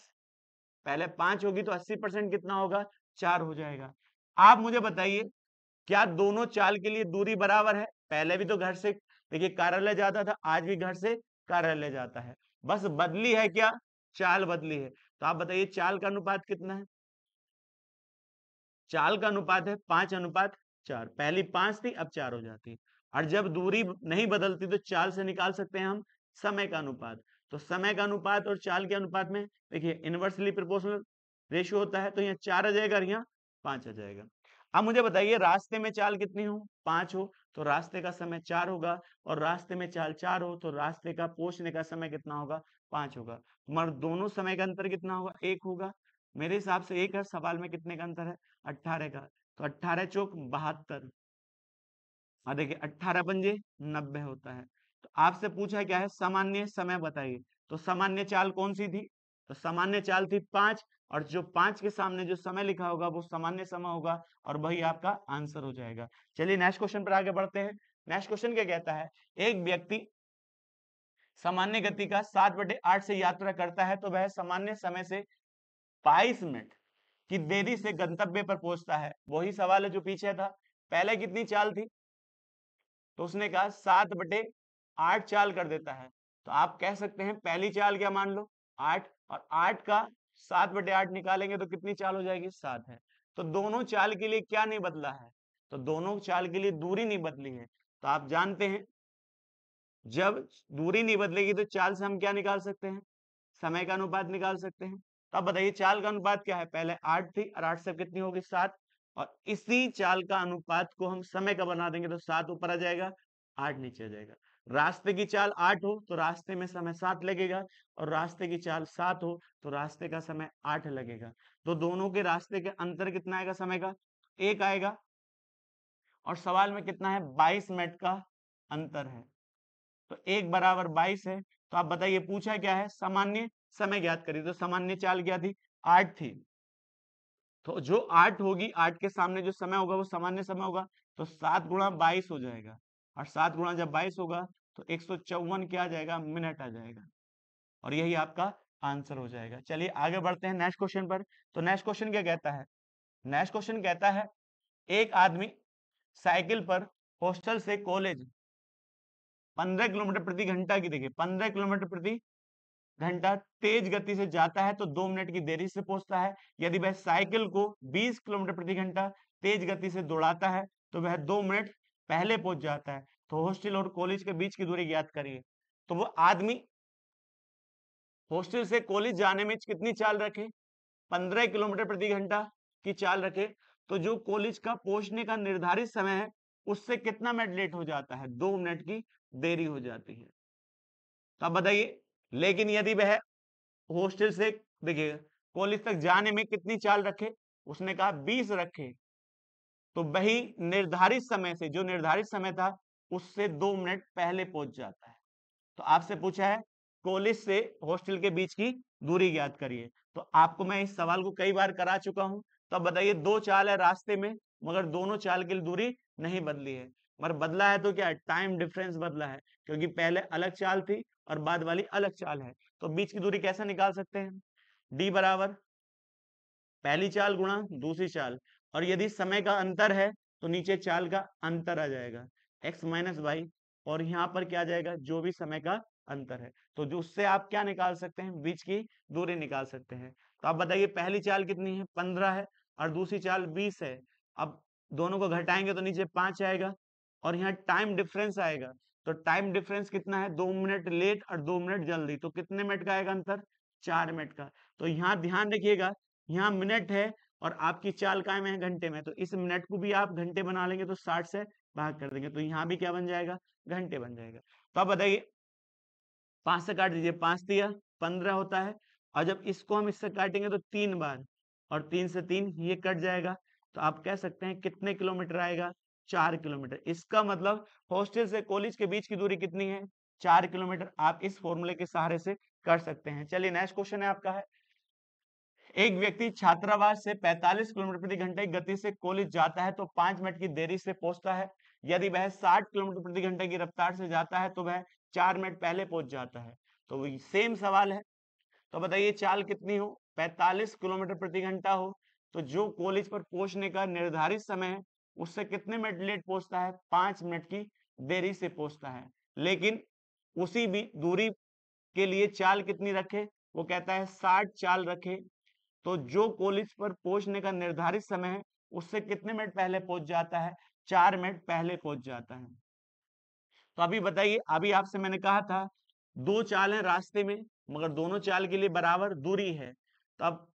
पहले पांच होगी तो अस्सी परसेंट कितना होगा चार हो जाएगा आप मुझे बताइए क्या दोनों चाल के लिए दूरी बराबर है पहले भी तो घर से देखिए कार्यालय जाता था आज भी घर से कार्यालय जाता है बस बदली है क्या चाल बदली है तो आप बताइए चाल का अनुपात कितना है चाल का अनुपात है पांच अनुपात चार पहली पांच थी अब चार हो जाती है और जब दूरी नहीं बदलती तो चाल से निकाल सकते हैं हम समय का अनुपात तो समय का अनुपात और चाल के अनुपात में देखिए इनवर्सली प्रोपोर्शनल रेशियो होता है तो यहाँ चार आ जाएगा और यहाँ पांच आ जाएगा अब मुझे बताइए रास्ते में चाल कितनी हो पांच हो तो रास्ते का समय चार होगा और रास्ते में चाल चार हो तो रास्ते का पहुंचने का समय कितना होगा पांच होगा मगर दोनों समय का अंतर कितना होगा एक होगा मेरे हिसाब से एक है सवाल में कितने का अंतर है अट्ठारह का तो अट्ठारह चौक बहत्तर और देखिए अट्ठारह पंजे नब्बे होता है तो आपसे पूछा क्या है सामान्य समय बताइए तो सामान्य चाल कौन सी थी तो सामान्य चाल थी पांच और जो पांच के सामने जो समय लिखा होगा वो सामान्य समय होगा और वही आपका आंसर हो जाएगा चलिए नेक्स्ट क्वेश्चन पर आगे बढ़ते हैं नेक्स्ट क्वेश्चन क्या कहता है एक व्यक्ति सामान्य गति का सात बटे आठ से यात्रा करता है तो वह सामान्य समय से बाईस मिनट की देरी से गंतव्य पर पहुंचता है वही सवाल है जो पीछे था पहले कितनी चाल थी तो उसने कहा सात बटे आठ चाल कर देता है तो आप कह सकते हैं पहली चाल क्या मान लो आठ और आठ का सात बटे आठ निकालेंगे तो कितनी चाल हो जाएगी सात है तो दोनों चाल के लिए क्या नहीं बदला है तो दोनों चाल के लिए दूरी नहीं बदली है तो आप जानते हैं जब दूरी नहीं बदलेगी तो चाल से हम क्या निकाल सकते हैं समय का अनुपात निकाल सकते हैं तो आप बताइए चाल का अनुपात क्या है पहले आठ थी और आठ से कितनी होगी सात और इसी चाल का अनुपात को हम समय का बना देंगे तो सात ऊपर आ जाएगा आठ नीचे आ जाएगा रास्ते की चाल आठ हो तो रास्ते में समय सात लगेगा और रास्ते की चाल सात हो तो रास्ते का समय आठ लगेगा तो दोनों के रास्ते के अंतर कितना आएगा समय का एक आएगा और सवाल में कितना है बाईस मिनट का अंतर है तो एक बराबर बाईस है तो आप बताइए पूछा क्या है सामान्य समय ज्ञात करिए तो सामान्य चाल क्या थी आठ थी तो जो आठ होगी आठ के सामने जो समय होगा वो सामान्य समय होगा तो सात गुणा बाईस हो जाएगा और सात गुणा जब बाईस होगा तो एक क्या आ जाएगा मिनट आ जाएगा और यही आपका आंसर हो जाएगा चलिए आगे बढ़ते हैं नेक्स्ट क्वेश्चन पर तो नेक्स्ट क्वेश्चन क्या कहता है नेक्स्ट क्वेश्चन कहता है एक आदमी साइकिल पर हॉस्टल से कॉलेज पंद्रह किलोमीटर प्रति घंटा की देखिए पंद्रह किलोमीटर प्रति घंटा तेज गति से जाता है तो दो मिनट की देरी से पहुंचता है यदि वह साइकिल को 20 किलोमीटर प्रति घंटा तेज गति से दौड़ाता है तो वह दो मिनट पहले पहुंच जाता है तो हॉस्टल और कॉलेज के बीच की दूरी ज्ञात करिए तो वो आदमी हॉस्टल से कॉलेज जाने में कितनी चाल रखे पंद्रह किलोमीटर प्रति घंटा की चाल रखे तो जो कॉलेज का पहुंचने का निर्धारित समय है उससे कितना मिनट लेट हो जाता है दो मिनट की देरी हो जाती है तो आप बताइए लेकिन यदि वह हॉस्टल से देखिए कॉलेज तक जाने में कितनी चाल रखे उसने कहा बीस रखे तो वही निर्धारित समय से जो निर्धारित समय था उससे दो मिनट पहले पहुंच जाता है तो आपसे पूछा है कॉलेज से हॉस्टल के बीच की दूरी ज्ञात करिए तो आपको मैं इस सवाल को कई बार करा चुका हूं तो अब बताइए दो चाल है रास्ते में मगर दोनों चाल की दूरी नहीं बदली है मगर बदला है तो क्या टाइम डिफरेंस बदला है क्योंकि पहले अलग चाल थी और बाद वाली अलग चाल है तो बीच की दूरी कैसे निकाल सकते हैं डी बराबर पहली चाल गुणा दूसरी चाल और यदि समय का अंतर है तो नीचे चाल का अंतर आ जाएगा एक्स माइनस हम्म। वाई और यहाँ पर क्या जाएगा जो भी समय का अंतर है तो जो उससे आप क्या निकाल सकते हैं बीच की दूरी निकाल सकते हैं तो आप बताइए पहली चाल कितनी है पंद्रह है और दूसरी चाल बीस है अब दोनों को घटाएंगे तो नीचे पांच आएगा और यहाँ टाइम डिफरेंस आएगा तो टाइम डिफरेंस कितना है दो मिनट लेट और दो मिनट जल्दी तो कितने मिनट का आएगा अंतर चार मिनट का तो यहाँ ध्यान रखिएगा यहाँ मिनट है और आपकी चाल कायम है घंटे में तो इस मिनट को भी आप घंटे बना लेंगे तो साठ से भाग कर देंगे तो यहाँ भी क्या बन जाएगा घंटे बन जाएगा तो आप बताइए पांच से काट दीजिए पांच दिया पंद्रह होता है और जब इसको हम इससे काटेंगे तो तीन बार और तीन से तीन ये कट जाएगा तो आप कह सकते हैं कितने किलोमीटर आएगा चार किलोमीटर इसका मतलब हॉस्टल से कॉलेज के बीच की दूरी कितनी है चार किलोमीटर आप इस फॉर्मूले के सहारे से कर सकते हैं चलिए नेक्स्ट क्वेश्चन है आपका है एक व्यक्ति छात्रावास से 45 किलोमीटर प्रति घंटे गति से कॉलेज जाता है तो पांच मिनट की देरी से पहुंचता है यदि वह 60 किलोमीटर प्रति घंटे की रफ्तार से जाता है तो वह चार मिनट पहले पहुंच जाता है तो सेम सवाल है तो बताइए चाल कितनी हो 45 किलोमीटर प्रति घंटा हो तो जो कॉलेज पर पहुंचने का निर्धारित समय है उससे कितने मिनट लेट पहुंचता है पांच मिनट की देरी से पहुंचता है लेकिन उसी भी दूरी के लिए चाल कितनी रखे वो कहता है साठ चाल रखे तो जो कॉलेज पर पहुंचने का निर्धारित समय है उससे कितने मिनट पहले पहुंच जाता है चार मिनट पहले पहुंच जाता है तो अभी बताइए अभी आपसे मैंने कहा था दो चाल है रास्ते में मगर दोनों चाल के लिए बराबर दूरी है तो अब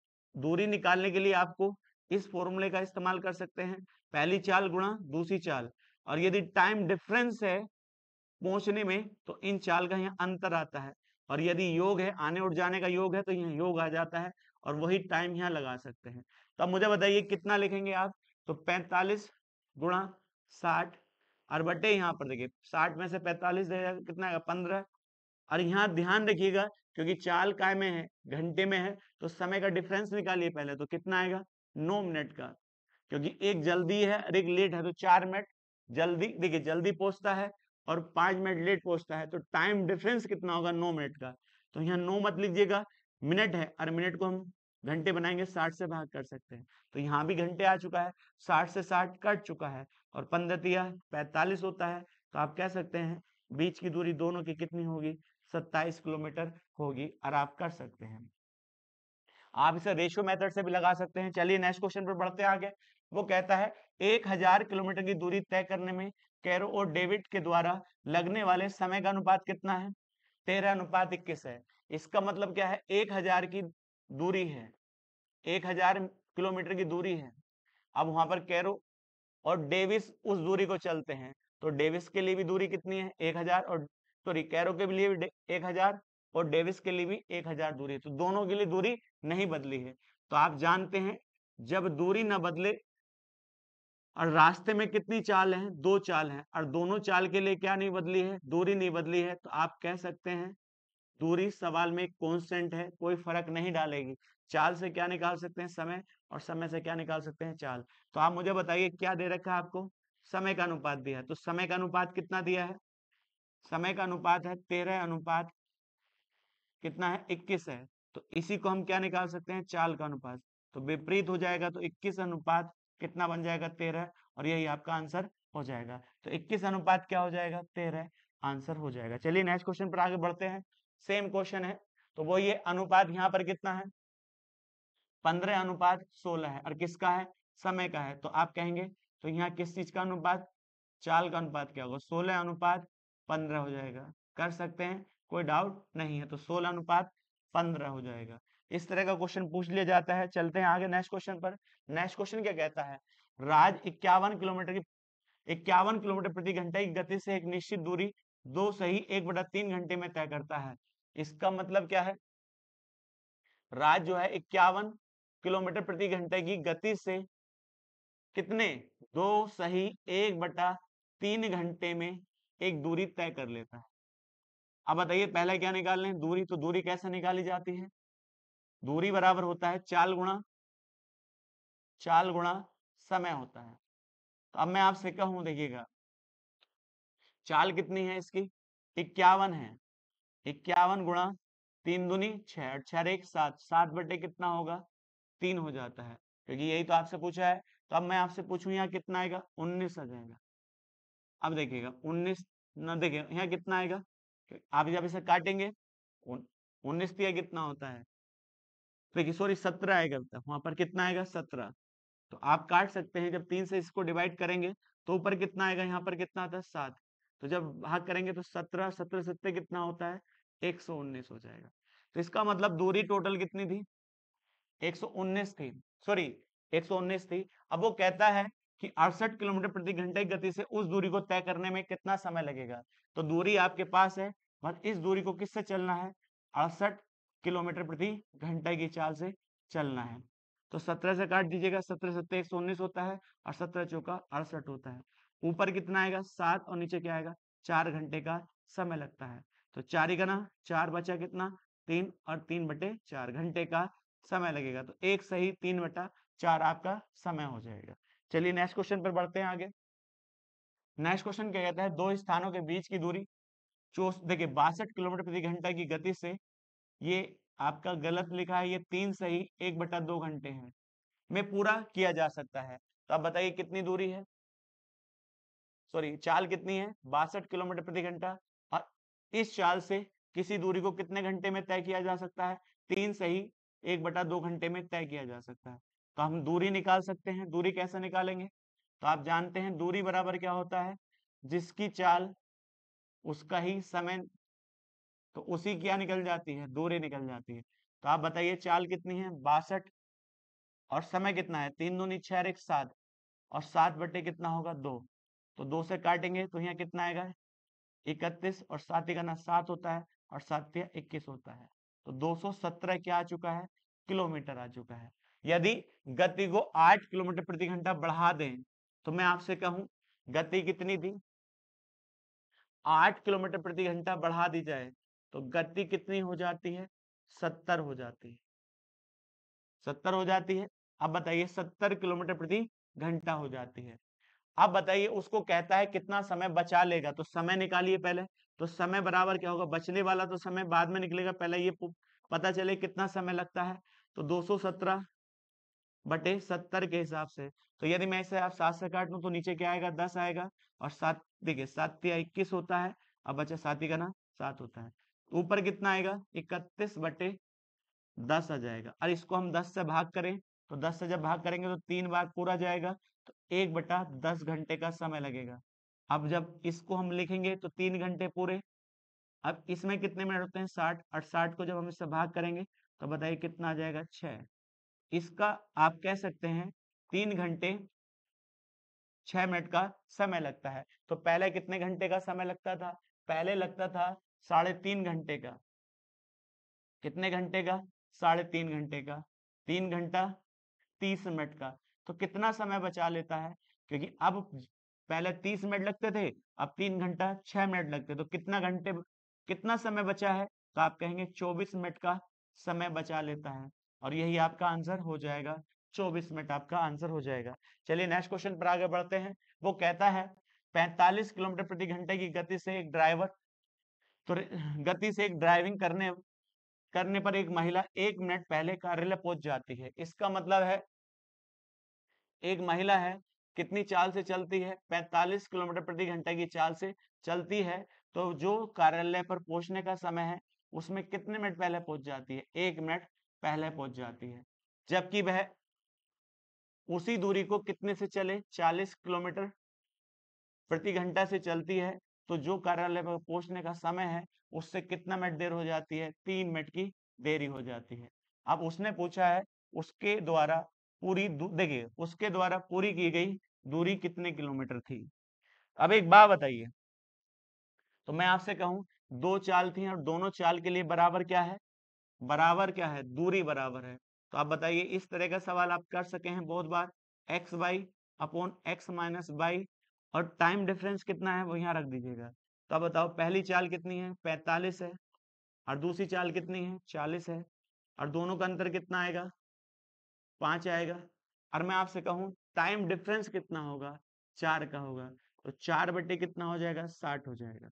दूरी निकालने के लिए आपको इस फॉर्मूले का इस्तेमाल कर सकते हैं पहली चाल गुणा दूसरी चाल और यदि टाइम डिफरेंस है पहुंचने में तो इन चाल का यहाँ अंतर आता है और यदि योग है आने और जाने का योग है तो यहाँ योग आ जाता है और वही टाइम यहाँ लगा सकते हैं तब तो मुझे बताइए कितना लिखेंगे आप तो पैंतालीस गुणा साठ और बटे यहाँ पर देखिए साठ में से पैंतालीस कितना है पंद्रह और यहाँ ध्यान रखिएगा क्योंकि चाल काय में है घंटे में है तो समय का डिफरेंस निकालिए पहले तो कितना आएगा नौ मिनट का क्योंकि एक जल्दी है और एक लेट है तो चार मिनट जल्दी देखिए जल्दी पहुंचता है और पांच मिनट लेट पहुंचता है तो टाइम डिफरेंस कितना होगा नौ मिनट का तो यहाँ नौ मत लीजिएगा मिनट है और मिनट को हम घंटे बनाएंगे साठ से भाग कर सकते हैं तो यहाँ भी घंटे आ चुका है साठ से साठ कट चुका है और पंदतिया पैतालीस होता है तो आप कह सकते हैं बीच की दूरी दोनों की कितनी होगी सत्ताईस किलोमीटर होगी और आप कर सकते हैं आप इसे रेशियो मेथड से भी लगा सकते हैं चलिए नेक्स्ट क्वेश्चन पर बढ़ते आगे वो कहता है एक हजार किलोमीटर की दूरी तय करने में कैरो और डेविड के द्वारा लगने वाले समय का अनुपात कितना है तेरह अनुपात इक्कीस है इसका मतलब क्या है एक हजार की दूरी है एक हजार किलोमीटर की दूरी है अब वहां पर कैरो और डेविस उस दूरी को चलते हैं तो डेविस के लिए भी दूरी कितनी है एक हजार और सॉरी कैरो के लिए भी एक हजार और डेविस के लिए भी एक हजार दूरी तो दोनों के लिए दूरी नहीं बदली है तो आप जानते हैं जब दूरी ना बदले और रास्ते में कितनी चाल है दो चाल है और दोनों चाल के लिए क्या नहीं बदली है दूरी नहीं बदली है तो आप कह सकते हैं दूरी सवाल में कॉन्स्टेंट है कोई फर्क नहीं डालेगी चाल से क्या निकाल सकते हैं समय और समय से क्या निकाल सकते हैं चाल तो आप मुझे बताइए क्या दे रखा है आपको समय का अनुपात दिया है तो समय का अनुपात कितना दिया है समय का अनुपात है तेरह अनुपात कितना है इक्कीस है तो इसी को हम क्या निकाल सकते हैं चाल का अनुपात तो विपरीत हो जाएगा तो इक्कीस अनुपात कितना बन जाएगा तेरह और यही आपका आंसर हो जाएगा तो इक्कीस अनुपात क्या हो जाएगा तेरह आंसर हो जाएगा चलिए नेक्स्ट क्वेश्चन पर आगे बढ़ते हैं सेम क्वेश्चन है तो वो ये अनुपात यहाँ पर कितना है पंद्रह अनुपात सोलह है और किसका है समय का है तो आप कहेंगे तो यहाँ किस चीज का अनुपात चाल का अनुपात क्या होगा सोलह अनुपात पंद्रह हो जाएगा कर सकते हैं कोई डाउट नहीं है तो सोलह अनुपात पंद्रह हो जाएगा इस तरह का क्वेश्चन पूछ लिया जाता है चलते हैं आगे नेक्स्ट क्वेश्चन पर नेक्स्ट क्वेश्चन क्या कहता है राज इक्यावन किलोमीटर की इक्यावन किलोमीटर प्रति घंटे की गति से एक निश्चित दूरी दो सही एक बटा तीन घंटे में तय करता है इसका मतलब क्या है राज जो है इक्यावन किलोमीटर प्रति घंटे की गति से कितने दो सही एक बटा तीन घंटे में एक दूरी तय कर लेता है अब बताइए पहले क्या निकाल लें दूरी तो दूरी कैसे निकाली जाती है दूरी बराबर होता है चाल गुणा चाल गुणा समय होता है तो अब मैं आपसे कहूं देखिएगा चाल कितनी है इसकी इक्यावन है इक्यावन गुणा तीन दुनी छह छह एक सात सात बटे कितना होगा तीन हो जाता है क्योंकि यही तो आपसे पूछा है तो अब मैं आपसे पूछू यहाँ कितना आएगा उन्नीस आ जाएगा अब देखिएगा उन्नीस न देखिए यहाँ कितना आएगा आप जब इसे काटेंगे उन्नीस दिया कितना होता है तो देखिए सॉरी सत्रह आएगा वहां पर कितना आएगा सत्रह तो आप काट सकते हैं जब तीन से इसको डिवाइड करेंगे तो ऊपर कितना आएगा यहाँ पर कितना आता है सात तो जब भाग करेंगे तो सत्रह सत्रह सत्तर कितना होता है एक सौ उन्नीस हो जाएगा तो इसका मतलब दूरी टोटल कितनी थी 119 थी सॉरी 119 थी अब वो कहता है कि अड़सठ किलोमीटर प्रति घंटे की गति से उस दूरी को तय करने में कितना समय लगेगा तो दूरी आपके पास है और इस दूरी को किससे चलना है अड़सठ किलोमीटर प्रति घंटे की चाल से चलना है तो सत्रह से काट दीजिएगा सत्रह सत्तर एक होता है और सत्रह चौका अड़सठ होता है ऊपर कितना आएगा सात और नीचे क्या आएगा चार घंटे का समय लगता है तो चार ही गना चार बचा कितना तीन और तीन बटे चार घंटे का समय लगेगा तो एक सही तीन बटा चार आपका समय हो जाएगा चलिए नेक्स्ट क्वेश्चन पर बढ़ते हैं आगे नेक्स्ट क्वेश्चन क्या कहता है दो स्थानों के बीच की दूरी देखिए बासठ किलोमीटर प्रति घंटा की गति से ये आपका गलत लिखा है ये तीन सही एक बटा दो घंटे है में पूरा किया जा सकता है तो आप बताइए कितनी दूरी है सॉरी चाल कितनी है बासठ किलोमीटर प्रति घंटा और इस चाल से किसी दूरी को कितने घंटे में तय किया जा सकता है तीन सही एक बटा दो घंटे में तय किया जा सकता है तो हम दूरी निकाल सकते हैं दूरी कैसे निकालेंगे तो आप जानते हैं दूरी बराबर क्या होता है जिसकी चाल उसका ही समय तो उसी क्या निकल जाती है दूरी निकल जाती है तो आप बताइए चाल कितनी है बासठ और समय कितना है तीन दूनी छह एक सात और सात बटे कितना होगा दो तो दो से काटेंगे तो यहाँ कितना आएगा इकतीस और सात का ना सात होता है और सात इक्कीस होता है तो 217 क्या आ चुका है किलोमीटर आ चुका है यदि गति को 8 किलोमीटर प्रति घंटा बढ़ा दें तो मैं आपसे कहूं गति कितनी दी 8 किलोमीटर प्रति घंटा बढ़ा दी जाए तो गति कितनी हो जाती है 70 हो जाती है 70 हो जाती है अब बताइए 70 किलोमीटर प्रति घंटा हो जाती है आप बताइए उसको कहता है कितना समय बचा लेगा तो समय निकालिए पहले तो समय बराबर क्या होगा बचने वाला तो समय बाद में निकलेगा पहले ये पता चले कितना समय लगता है तो 217 बटे सत्तर के हिसाब से तो यदि मैं इसे आप सात से काट लू तो नीचे क्या आएगा दस आएगा और सात देखिए सात या इक्कीस होता है अब बचा साथी का ना सात होता है तो ऊपर कितना आएगा इकतीस बटे दस आ जाएगा और इसको हम दस से भाग करें तो दस से जब भाग करेंगे तो तीन बार पूरा जाएगा तो एक बटा दस घंटे का समय लगेगा अब जब इसको हम लिखेंगे तो तीन घंटे पूरे अब इसमें कितने मिनट होते हैं साठ अड़साठ को जब हम इससे भाग करेंगे तो बताइए कितना आ जाएगा छ इसका आप कह सकते हैं तीन घंटे छह मिनट का समय लगता है तो पहले कितने घंटे का समय लगता था पहले लगता था साढ़े तीन घंटे का कितने घंटे का साढ़े तीन घंटे का तीन घंटा तीस मिनट का तो कितना समय बचा लेता है क्योंकि अब पहले तीस मिनट लगते थे अब तीन घंटा छह मिनट लगते तो कितना घंटे कितना समय बचा है तो आप कहेंगे चौबीस मिनट का समय बचा लेता है और यही आपका आंसर हो जाएगा चौबीस मिनट आपका आंसर हो जाएगा चलिए नेक्स्ट क्वेश्चन पर आगे बढ़ते हैं वो कहता है पैंतालीस किलोमीटर प्रति घंटे की गति से एक ड्राइवर तो गति से एक ड्राइविंग करने करने पर एक महिला एक मिनट पहले कार्यालय पहुंच जाती है इसका मतलब है एक महिला है कितनी चाल से चलती है 45 किलोमीटर प्रति घंटे की चाल से चलती है तो जो कार्यालय पर पहुंचने का समय है उसमें कितने मिनट पहले पहुंच जाती है एक मिनट पहले पहुंच जाती है जबकि वह उसी दूरी को कितने से चले 40 किलोमीटर प्रति घंटा से चलती है तो जो कार्यालय पर पहुंचने का समय है उससे कितना मिनट देर हो जाती है तीन मिनट की देरी हो जाती है अब उसने पूछा है उसके द्वारा पूरी देखिए उसके द्वारा पूरी की गई दूरी कितने किलोमीटर थी अब एक बात बताइए तो मैं आपसे कहूं दो चाल थी और दोनों चाल के लिए बराबर क्या है बराबर क्या है दूरी बराबर है तो आप बताइए इस तरह का सवाल आप कर सके हैं बहुत बार x y upon x minus y और टाइम डिफरेंस कितना है वो यहाँ रख दीजिएगा तो आप बताओ पहली चाल कितनी है पैतालीस है और दूसरी चाल कितनी है चालीस है और दोनों का अंतर कितना आएगा पांच आएगा और मैं आपसे कहूं टाइम डिफरेंस कितना होगा चार का होगा तो चार बटे कितना हो जाएगा साठ हो जाएगा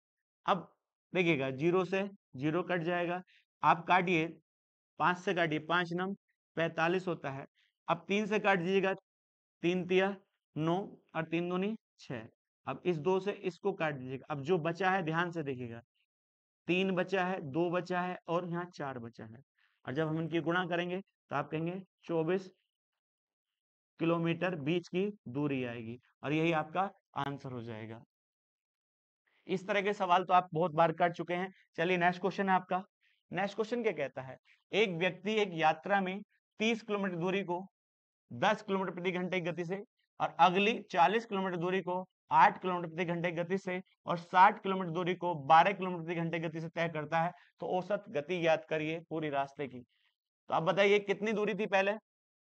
अब देखिएगा जीरो से जीरो कट जाएगा आप काटिए पांच से काटिए पांच नम पैतालीस होता है अब तीन से काट दीजिएगा तीन तिया नौ और तीन दूनी छ अब इस दो से इसको काट दीजिएगा अब जो बचा है ध्यान से देखिएगा तीन बचा है दो बचा है और यहाँ चार बचा है और जब हम इनकी गुणा करेंगे तो आप कहेंगे चौबीस किलोमीटर बीच की दूरी आएगी और यही आपका आंसर हो जाएगा इस तरह के सवाल तो आप बहुत बार कर चुके हैं चलिए नेक्स्ट क्वेश्चन है आपका नेक्स्ट क्वेश्चन क्या कहता है एक व्यक्ति एक यात्रा में 30 किलोमीटर दूरी को 10 किलोमीटर प्रति घंटे की गति से और अगली 40 किलोमीटर दूरी को 8 किलोमीटर प्रति घंटे की गति से और 60 किलोमीटर दूरी को 12 किलोमीटर प्रति घंटे की गति से तय करता है तो औसत गति याद करिए पूरी रास्ते की तो आप बताइए कितनी दूरी थी पहले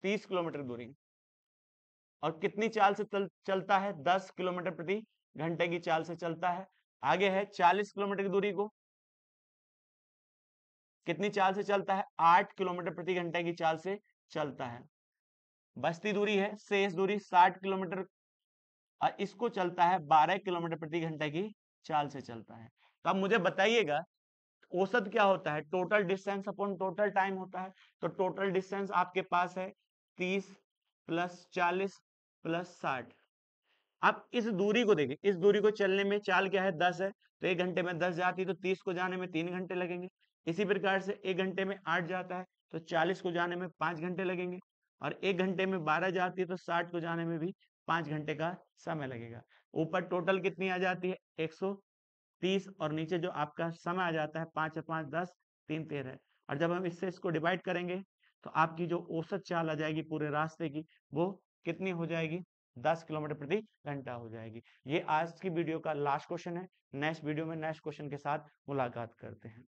तीस किलोमीटर दूरी और कितनी चाल से चल, चलता है दस किलोमीटर प्रति घंटे की चाल से चलता है आगे है चालीस किलोमीटर की दूरी को कितनी चाल से चलता है आठ किलोमीटर प्रति घंटे की चाल से चलता है बस्ती दूरी है शेष दूरी साठ किलोमीटर और इसको चलता है बारह किलोमीटर प्रति घंटे की चाल से चलता है तो अब मुझे बताइएगा औसत क्या होता है total distance upon total time होता है तो टोटल डिस्टेंस आपके पास है तीस प्लस चालीस प्लस साठ आप इस दूरी को देखिए इस दूरी को चलने में चाल क्या है दस है तो एक घंटे में दस जाती है तो तीस को जाने में तीन घंटे लगेंगे इसी प्रकार से एक घंटे में आठ जाता है तो चालीस को जाने में पांच घंटे लगेंगे और एक घंटे में बारह जाती है तो साठ को जाने में भी पांच घंटे का समय लगेगा ऊपर टोटल कितनी आ जाती है एक सौ तीस और नीचे जो आपका समय आ जाता है पांच पांच दस तीन तेरह और जब हम इससे इसको डिवाइड करेंगे तो आपकी जो औसत चाल आ जाएगी पूरे रास्ते की वो कितनी हो जाएगी दस किलोमीटर प्रति घंटा हो जाएगी ये आज की वीडियो का लास्ट क्वेश्चन है नेक्स्ट वीडियो में नेक्स्ट क्वेश्चन के साथ मुलाकात करते हैं